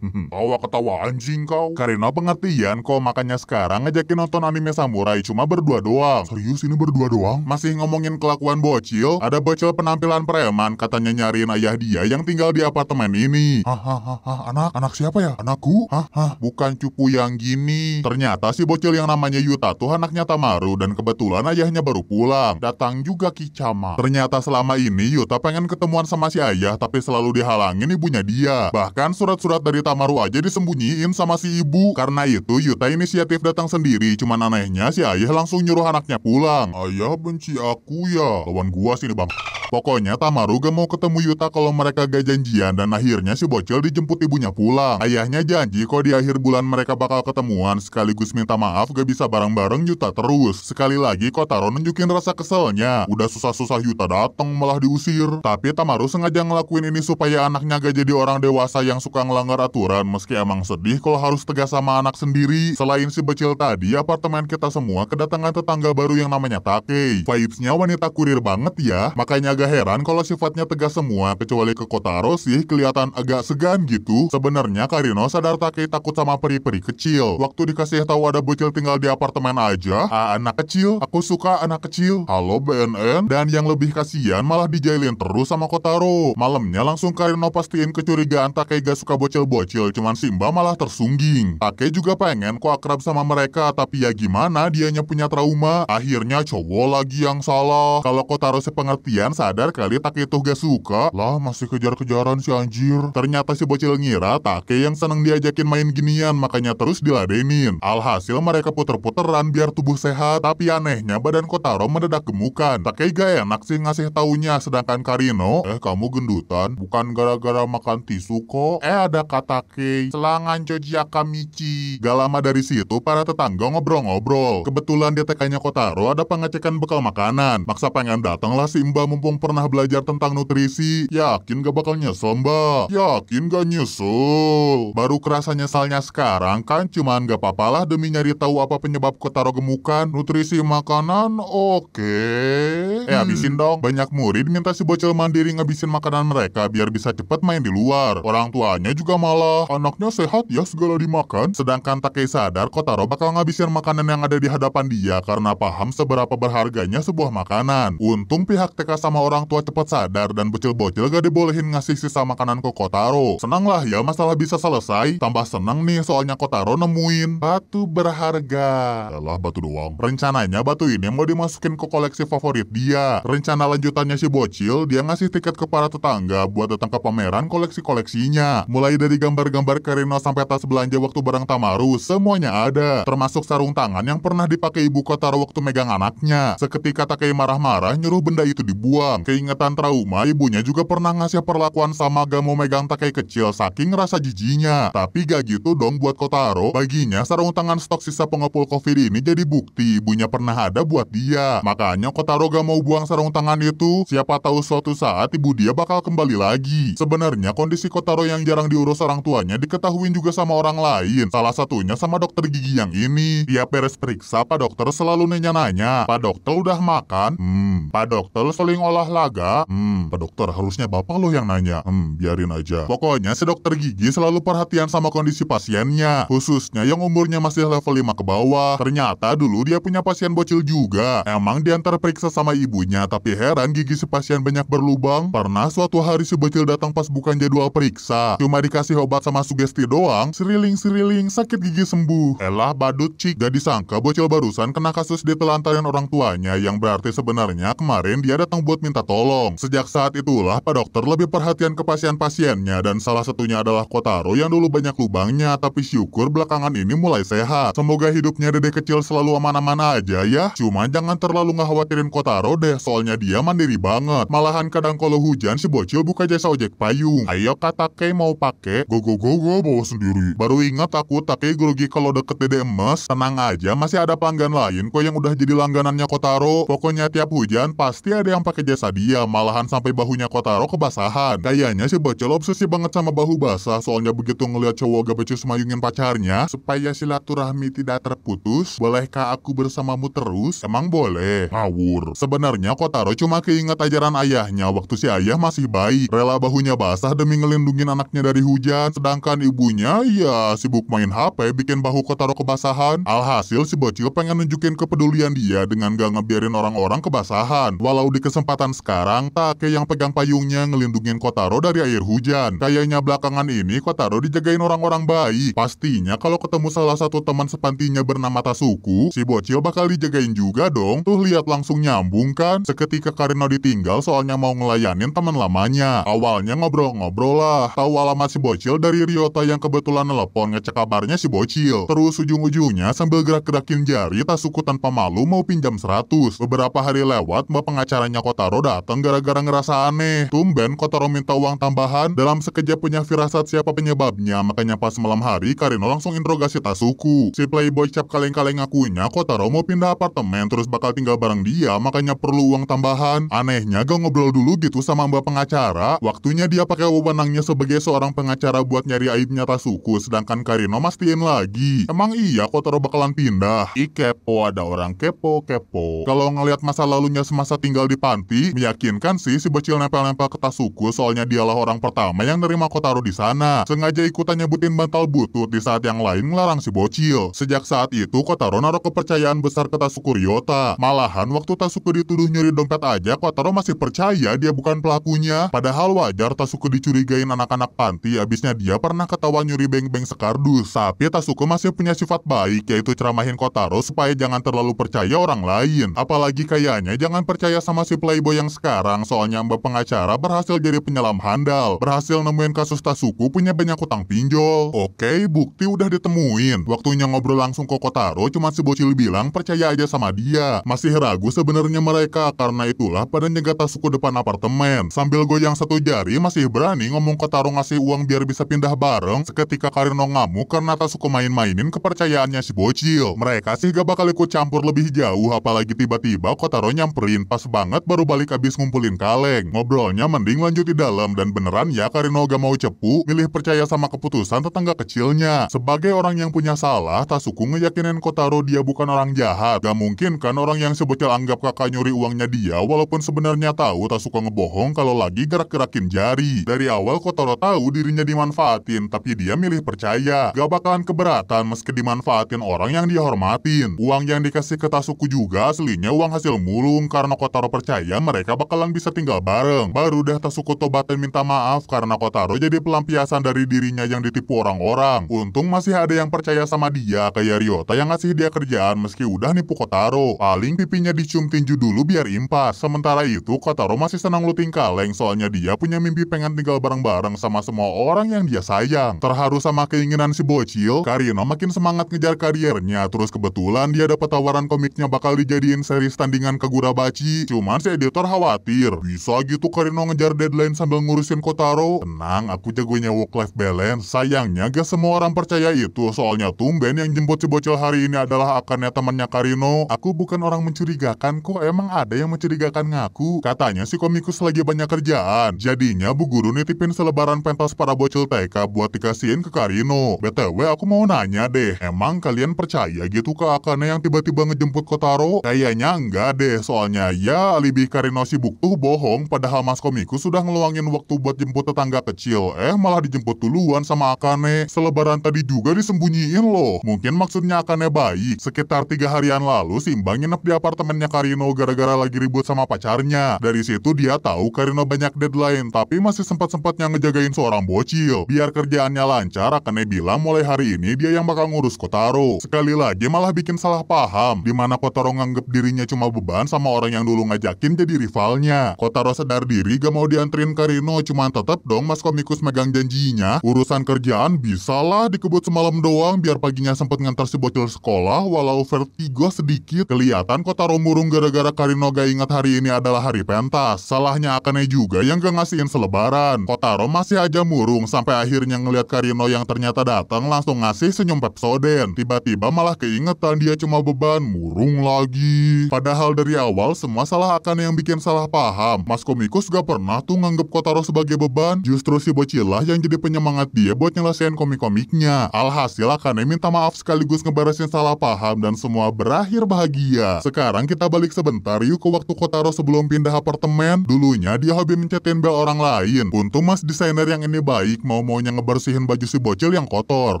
Tawa ketawa anjing kau. Karina pengertian kok makanya sekarang ngejakin nonton anime samurai cuma berdua doang. Serius Serius ini berdua doang? Masih ngomongin kelakuan bocil, ada bocil penampilan preman katanya nyariin ayah dia yang tinggal di apartemen ini. Hahaha, anak? Anak siapa ya? Anakku? Hah? Bukan cupu yang gini. Ternyata si bocil yang namanya Yuta tuh anaknya Tamaru dan kebetulan ayahnya baru pulang. Datang juga Kichama. Ternyata selama ini Yuta pengen ketemuan sama si ayah tapi selalu dihalangin ibunya dia. Bahkan surat-surat dari Tamaru aja disembunyiin sama si ibu. Karena itu Yuta inisiatif datang sendiri, cuman anehnya si ayah langsung nyuruh anaknya pulang pulang. Ayah benci aku ya. Lawan gua sini bang. Pokoknya Tamaru gak mau ketemu Yuta kalau mereka gak janjian dan akhirnya si bocil dijemput ibunya pulang. Ayahnya janji kok di akhir bulan mereka bakal ketemuan sekaligus minta maaf gak bisa bareng-bareng Yuta terus. Sekali lagi Kotaro nunjukin rasa keselnya. Udah susah-susah Yuta datang malah diusir. Tapi Tamaru sengaja ngelakuin ini supaya anaknya gak jadi orang dewasa yang suka ngelanggar aturan meski emang sedih kalau harus tegas sama anak sendiri. Selain si bocil tadi, apartemen kita semua kedatangan tetangga baru yang namanya Takei. Vibesnya wanita kurir banget ya. Makanya agak heran kalau sifatnya tegas semua, kecuali ke Kotaro sih kelihatan agak segan gitu. Sebenarnya Karino sadar Take takut sama peri-peri kecil. Waktu dikasih tahu ada bocil tinggal di apartemen aja, ah anak kecil, aku suka anak kecil. Halo BNN, dan yang lebih kasihan malah dijailin terus sama Kotaro. Malamnya langsung Karino pastiin kecurigaan Take gak suka bocil-bocil, cuman Simba malah tersungging. Take juga pengen kok akrab sama mereka, tapi ya gimana dianya punya trauma. Akhirnya cowok lagi yang salah. Kalau Kotaro sepengertian, saya sadar kali Take itu gak suka. Lah masih kejar-kejaran si anjir. Ternyata si bocil ngira Take yang seneng diajakin main ginian makanya terus diladenin. Alhasil mereka puter-puteran biar tubuh sehat. Tapi anehnya badan Kotaro mendadak gemukan. Take gak enak sih ngasih taunya sedangkan Karino. Eh kamu gendutan bukan gara-gara makan tisu kok. Eh ada kata Katake selangan kamichi Gak lama dari situ para tetangga ngobrol-ngobrol. Kebetulan di tk Kotaro ada pengecekan bekal makanan. Maksa pengen datanglah si Mbak mumpung pernah belajar tentang nutrisi, yakin gak bakal nyesel mbak? Yakin gak nyesel? Baru kerasa nyesalnya sekarang kan cuman gak papalah demi nyari tahu apa penyebab ketaro gemukan, nutrisi makanan, oke. Okay. Eh hmm. habisin dong, banyak murid minta si bocil mandiri ngabisin makanan mereka biar bisa cepet main di luar. Orang tuanya juga malah, anaknya sehat ya segala dimakan. Sedangkan Takei sadar Kotaro bakal ngabisin makanan yang ada di hadapan dia karena paham seberapa berharganya sebuah makanan. Untung pihak TK sama orang tua cepat sadar dan bocil-bocil gak dibolehin ngasih sisa makanan ke Kotaro. Senanglah ya masalah bisa selesai, tambah senang nih soalnya Kotaro nemuin batu berharga. Salah batu doang. Rencananya batu ini mau dimasukin ke koleksi favorit dia. Rencana lanjutannya si bocil, dia ngasih tiket ke para tetangga buat datang ke pameran koleksi-koleksinya. Mulai dari gambar-gambar Karina sampai tas belanja waktu barang Tamaru, semuanya ada. Termasuk sarung tangan yang pernah dipakai ibu Kotaro waktu megang anaknya. Seketika Takei marah-marah nyuruh benda itu dibuang keingetan trauma ibunya juga pernah ngasih perlakuan sama mau megang takai kecil saking rasa jijinya. Tapi gak gitu dong buat Kotaro, baginya sarung tangan stok sisa pengepul COVID ini jadi bukti ibunya pernah ada buat dia. Makanya Kotaro gak mau buang sarung tangan itu, siapa tahu suatu saat ibu dia bakal kembali lagi. Sebenarnya kondisi Kotaro yang jarang diurus orang tuanya diketahui juga sama orang lain, salah satunya sama dokter gigi yang ini. Dia peres periksa, Pak Dokter selalu nanya-nanya, Pak Dokter udah makan? Hmm, Pak Dokter seling olah laga? Hmm, Pak Dokter, harusnya Bapak loh yang nanya. Hmm, biarin aja. Pokoknya si dokter gigi selalu perhatian sama kondisi pasiennya, khususnya yang umurnya masih level 5 ke bawah. Ternyata dulu dia punya pasien bocil juga. Emang diantar periksa sama ibunya, tapi heran gigi si pasien banyak berlubang. Pernah suatu hari si bocil datang pas bukan jadwal periksa. Cuma dikasih obat sama sugesti doang, siriling-siriling sakit gigi sembuh. Elah badut cik, gak disangka bocil barusan kena kasus ditelantarin orang tuanya yang berarti sebenarnya kemarin dia datang buat minta minta tolong. Sejak saat itulah Pak Dokter lebih perhatian ke pasien-pasiennya dan salah satunya adalah Kotaro yang dulu banyak lubangnya tapi syukur belakangan ini mulai sehat. Semoga hidupnya dede kecil selalu aman-aman aja ya. Cuma jangan terlalu ngekhawatirin Kotaro deh soalnya dia mandiri banget. Malahan kadang kalau hujan si bocil buka jasa ojek payung. Ayo kata ke mau pake, go go go go bawa sendiri. Baru ingat aku tapi grogi kalau deket dede emas, tenang aja masih ada pelanggan lain kok yang udah jadi langganannya Kotaro. Pokoknya tiap hujan pasti ada yang pakai jasa biasa dia, malahan sampai bahunya Kotaro kebasahan. Kayaknya si Bocil obsesi banget sama bahu basah, soalnya begitu ngeliat cowok gak becus mayungin pacarnya, supaya silaturahmi tidak terputus, bolehkah aku bersamamu terus? Emang boleh? Ngawur. Sebenarnya Kotaro cuma keinget ajaran ayahnya waktu si ayah masih bayi, rela bahunya basah demi ngelindungin anaknya dari hujan, sedangkan ibunya ya sibuk main HP bikin bahu Kotaro kebasahan. Alhasil si Bocil pengen nunjukin kepedulian dia dengan gak ngebiarin orang-orang kebasahan, walau di kesempatan sekarang Sekarang Take yang pegang payungnya ngelindungin Kotaro dari air hujan. Kayaknya belakangan ini Kotaro dijagain orang-orang baik. Pastinya kalau ketemu salah satu teman sepantinya bernama Tasuku, si bocil bakal dijagain juga dong. Tuh lihat langsung nyambung kan? Seketika Karino ditinggal soalnya mau ngelayanin teman lamanya. Awalnya ngobrol-ngobrol lah. Tahu alamat si bocil dari Ryota yang kebetulan nelpon ngecek kabarnya si bocil. Terus ujung-ujungnya sambil gerak-gerakin jari Tasuku tanpa malu mau pinjam 100. Beberapa hari lewat mbak pengacaranya Kotaro Viro datang gara-gara ngerasa aneh. Tumben Kotaro minta uang tambahan, dalam sekejap punya firasat siapa penyebabnya, makanya pas malam hari Karino langsung interogasi Tasuku. Si playboy cap kaleng-kaleng ngakunya Kotaro mau pindah apartemen terus bakal tinggal bareng dia, makanya perlu uang tambahan. Anehnya gak ngobrol dulu gitu sama mbak pengacara, waktunya dia pakai wewenangnya sebagai seorang pengacara buat nyari aibnya Tasuku, sedangkan Karino mastiin lagi. Emang iya Kotaro bakalan pindah? Ikepo ada orang kepo-kepo. Kalau ngelihat masa lalunya semasa tinggal di panti, meyakinkan sih si bocil nempel-nempel kertas suku soalnya dialah orang pertama yang nerima Kotaro di sana. Sengaja ikutan nyebutin bantal butut di saat yang lain ngelarang si bocil. Sejak saat itu Kotaro naruh kepercayaan besar ke Tasuku Ryota. Malahan waktu Tasuku dituduh nyuri dompet aja Kotaro masih percaya dia bukan pelakunya. Padahal wajar Tasuku dicurigain anak-anak panti abisnya dia pernah ketawa nyuri beng-beng sekardus. Tapi Tasuku masih punya sifat baik yaitu ceramahin Kotaro supaya jangan terlalu percaya orang lain. Apalagi kayaknya jangan percaya sama si playboy yang sekarang soalnya mbak pengacara berhasil jadi penyelam handal, berhasil nemuin kasus Tasuku punya banyak utang pinjol. Oke, bukti udah ditemuin. Waktunya ngobrol langsung ke Kotaro, cuma si bocil bilang percaya aja sama dia. Masih ragu sebenarnya mereka, karena itulah pada nyegat Tasuku depan apartemen. Sambil goyang satu jari, masih berani ngomong Kotaro ngasih uang biar bisa pindah bareng. Seketika Karino ngamuk karena Tasuku main-mainin kepercayaannya si bocil. Mereka sih gak bakal ikut campur lebih jauh, apalagi tiba-tiba Kotaro nyamperin pas banget baru balik balik abis ngumpulin kaleng. Ngobrolnya mending lanjut di dalam dan beneran ya Karino gak mau cepu, milih percaya sama keputusan tetangga kecilnya. Sebagai orang yang punya salah, Tasuku ngeyakinin Kotaro dia bukan orang jahat. Gak mungkin kan orang yang sebocil anggap kakak nyuri uangnya dia walaupun sebenarnya tahu Tasuku ngebohong kalau lagi gerak-gerakin jari. Dari awal Kotaro tahu dirinya dimanfaatin, tapi dia milih percaya. Gak bakalan keberatan meski dimanfaatin orang yang dihormatin. Uang yang dikasih ke Tasuku juga aslinya uang hasil mulung karena Kotaro percaya mereka mereka bakalan bisa tinggal bareng. Baru deh Tatsuko Tobaten minta maaf karena Kotaro jadi pelampiasan dari dirinya yang ditipu orang-orang. Untung masih ada yang percaya sama dia kayak Ryota yang ngasih dia kerjaan meski udah nipu Kotaro. Paling pipinya dicium tinju dulu biar impas. Sementara itu Kotaro masih senang luting kaleng soalnya dia punya mimpi pengen tinggal bareng-bareng sama semua orang yang dia sayang. Terharu sama keinginan si bocil, Karino makin semangat ngejar kariernya. Terus kebetulan dia dapat tawaran komiknya bakal dijadiin seri standingan Gurabachi. Cuman si editor khawatir. Bisa gitu Karino ngejar deadline sambil ngurusin Kotaro. Tenang, aku jagonya work-life balance. Sayangnya gak semua orang percaya itu. Soalnya tumben yang jemput si bocil hari ini adalah akarnya temannya Karino. Aku bukan orang mencurigakan kok. Emang ada yang mencurigakan ngaku? Katanya si komikus lagi banyak kerjaan. Jadinya bu guru nitipin selebaran pentas para bocil TK buat dikasihin ke Karino. BTW aku mau nanya deh. Emang kalian percaya gitu ke akarnya yang tiba-tiba ngejemput Kotaro? Kayaknya enggak deh. Soalnya ya alibi Karino karena sibuk uh, bohong padahal Mas Komiku sudah ngeluangin waktu buat jemput tetangga kecil. Eh malah dijemput duluan sama Akane. Selebaran tadi juga disembunyiin loh. Mungkin maksudnya Akane baik. Sekitar tiga harian lalu Simbang nginep di apartemennya Karino gara-gara lagi ribut sama pacarnya. Dari situ dia tahu Karino banyak deadline tapi masih sempat-sempatnya ngejagain seorang bocil. Biar kerjaannya lancar Akane bilang mulai hari ini dia yang bakal ngurus Kotaro. Sekali lagi malah bikin salah paham. Dimana Kotaro nganggep dirinya cuma beban sama orang yang dulu ngajakin jadi rivalnya. Kotaro sadar diri gak mau dianterin Karino, cuman tetap dong mas komikus megang janjinya. Urusan kerjaan bisalah dikebut semalam doang biar paginya sempet ngantar si bocil sekolah walau vertigo sedikit. Kelihatan Kotaro murung gara-gara Karino gak ingat hari ini adalah hari pentas. Salahnya Akane juga yang gak ngasihin selebaran. Kotaro masih aja murung sampai akhirnya ngelihat Karino yang ternyata datang langsung ngasih senyum pepsoden. Tiba-tiba malah keingetan dia cuma beban, murung lagi. Padahal dari awal semua salah Akane yang bikin bikin salah paham. Mas Komikus gak pernah tuh nganggep Kotaro sebagai beban. Justru si bocilah yang jadi penyemangat dia buat nyelesain komik-komiknya. Alhasil Akane minta maaf sekaligus ngeberesin salah paham dan semua berakhir bahagia. Sekarang kita balik sebentar yuk ke waktu Kotaro sebelum pindah apartemen. Dulunya dia hobi mencetin bel orang lain. Untung mas desainer yang ini baik mau-maunya ngebersihin baju si bocil yang kotor.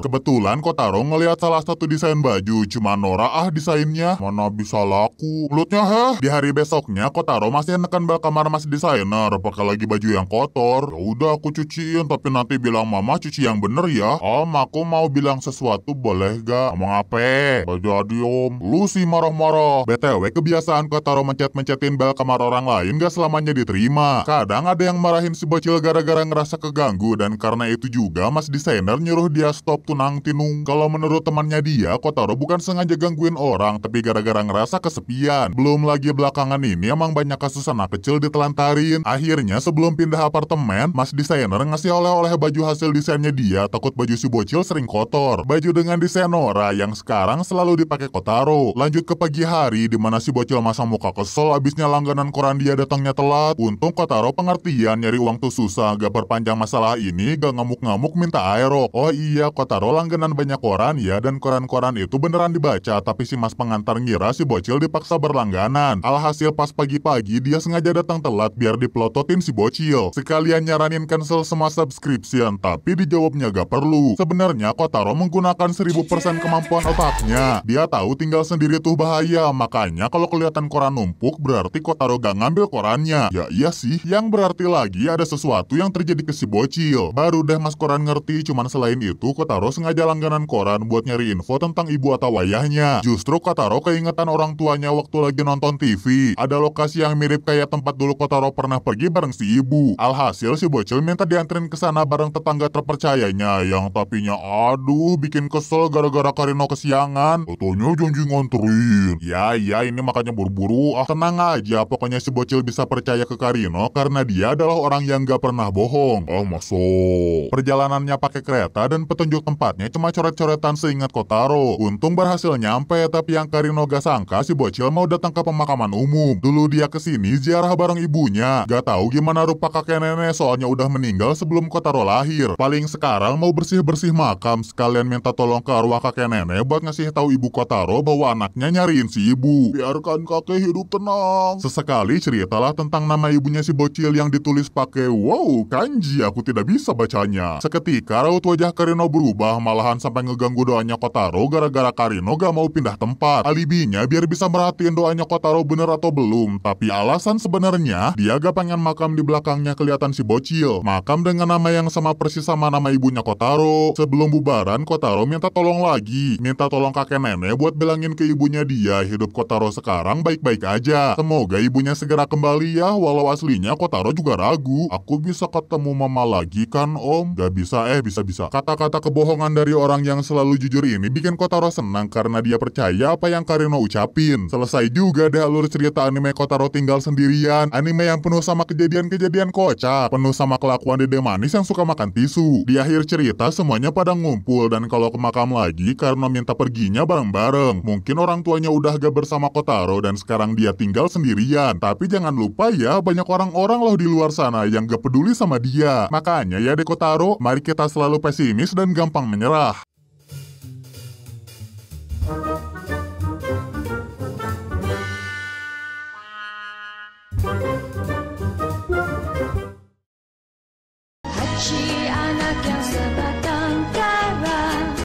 Kebetulan Kotaro ngelihat salah satu desain baju. Cuma Nora ah desainnya. Mana bisa laku. Mulutnya heh. Di hari besoknya Kotaro masih enakan bel kamar mas desainer, pakai lagi baju yang kotor. Ya udah aku cuciin, tapi nanti bilang mama cuci yang bener ya. Om, aku mau bilang sesuatu boleh gak? Ngomong apa? Gak jadi Lu sih marah-marah. BTW, kebiasaan kau taruh mencet-mencetin bel kamar orang lain gak selamanya diterima. Kadang ada yang marahin si bocil gara-gara ngerasa keganggu dan karena itu juga mas desainer nyuruh dia stop tunang tinung. Kalau menurut temannya dia, Kotaro bukan sengaja gangguin orang, tapi gara-gara ngerasa kesepian. Belum lagi belakangan ini emang banyak kasus anak kecil ditelantarin. Akhirnya sebelum pindah apartemen, mas desainer ngasih oleh-oleh baju hasil desainnya dia takut baju si bocil sering kotor. Baju dengan desain Nora yang sekarang selalu dipakai Kotaro. Lanjut ke pagi hari di mana si bocil masang muka kesel abisnya langganan koran dia datangnya telat. Untung Kotaro pengertian nyari uang tuh susah gak perpanjang masalah ini gak ngamuk-ngamuk minta aero. Oh iya Kotaro langganan banyak koran ya dan koran-koran itu beneran dibaca tapi si mas pengantar ngira si bocil dipaksa berlangganan. Alhasil pas pagi-pagi dia sengaja datang telat biar dipelototin si bocil. Sekalian nyaranin cancel semua subscription, tapi dijawabnya gak perlu. Sebenarnya Kotaro menggunakan 1000% kemampuan otaknya. Dia tahu tinggal sendiri tuh bahaya, makanya kalau kelihatan koran numpuk berarti Kotaro gak ngambil korannya. Ya iya sih, yang berarti lagi ada sesuatu yang terjadi ke si bocil. Baru deh mas koran ngerti, cuman selain itu Kotaro sengaja langganan koran buat nyari info tentang ibu atau ayahnya. Justru Kotaro keingetan orang tuanya waktu lagi nonton TV. Ada lokasi yang mirip mirip kayak tempat dulu Kotaro pernah pergi bareng si ibu. Alhasil si bocil minta dianterin ke sana bareng tetangga terpercayanya yang tapinya aduh bikin kesel gara-gara Karino kesiangan. Katanya janji nganterin. Ya ya ini makanya buru-buru. Ah tenang aja pokoknya si bocil bisa percaya ke Karino karena dia adalah orang yang gak pernah bohong. Ah masuk. Perjalanannya pakai kereta dan petunjuk tempatnya cuma coret-coretan seingat Kotaro. Untung berhasil nyampe tapi yang Karino gak sangka si bocil mau datang ke pemakaman umum. Dulu dia kesini ini ziarah bareng ibunya. Gak tahu gimana rupa kakek nenek soalnya udah meninggal sebelum Kotaro lahir. Paling sekarang mau bersih-bersih makam sekalian minta tolong ke arwah kakek nenek buat ngasih tahu ibu Kotaro bahwa anaknya nyariin si ibu. Biarkan kakek hidup tenang. Sesekali ceritalah tentang nama ibunya si bocil yang ditulis pakai wow kanji aku tidak bisa bacanya. Seketika raut wajah Karino berubah malahan sampai ngeganggu doanya Kotaro gara-gara Karino gak mau pindah tempat. Alibinya biar bisa merhatiin doanya Kotaro bener atau belum. Tapi al Alasan sebenarnya, dia gak pengen makam di belakangnya kelihatan si bocil. Makam dengan nama yang sama persis sama nama ibunya Kotaro. Sebelum bubaran, Kotaro minta tolong lagi. Minta tolong kakek nenek buat bilangin ke ibunya dia hidup Kotaro sekarang baik-baik aja. Semoga ibunya segera kembali ya, walau aslinya Kotaro juga ragu. Aku bisa ketemu mama lagi kan om? Gak bisa eh, bisa-bisa. Kata-kata kebohongan dari orang yang selalu jujur ini bikin Kotaro senang karena dia percaya apa yang Karino ucapin. Selesai juga deh alur cerita anime Kotaro tinggal tinggal sendirian, anime yang penuh sama kejadian-kejadian kocak, penuh sama kelakuan dede manis yang suka makan tisu. Di akhir cerita semuanya pada ngumpul dan kalau ke makam lagi karena minta perginya bareng-bareng. Mungkin orang tuanya udah gak bersama Kotaro dan sekarang dia tinggal sendirian. Tapi jangan lupa ya banyak orang-orang loh di luar sana yang gak peduli sama dia. Makanya ya Dekotaro, mari kita selalu pesimis dan gampang menyerah.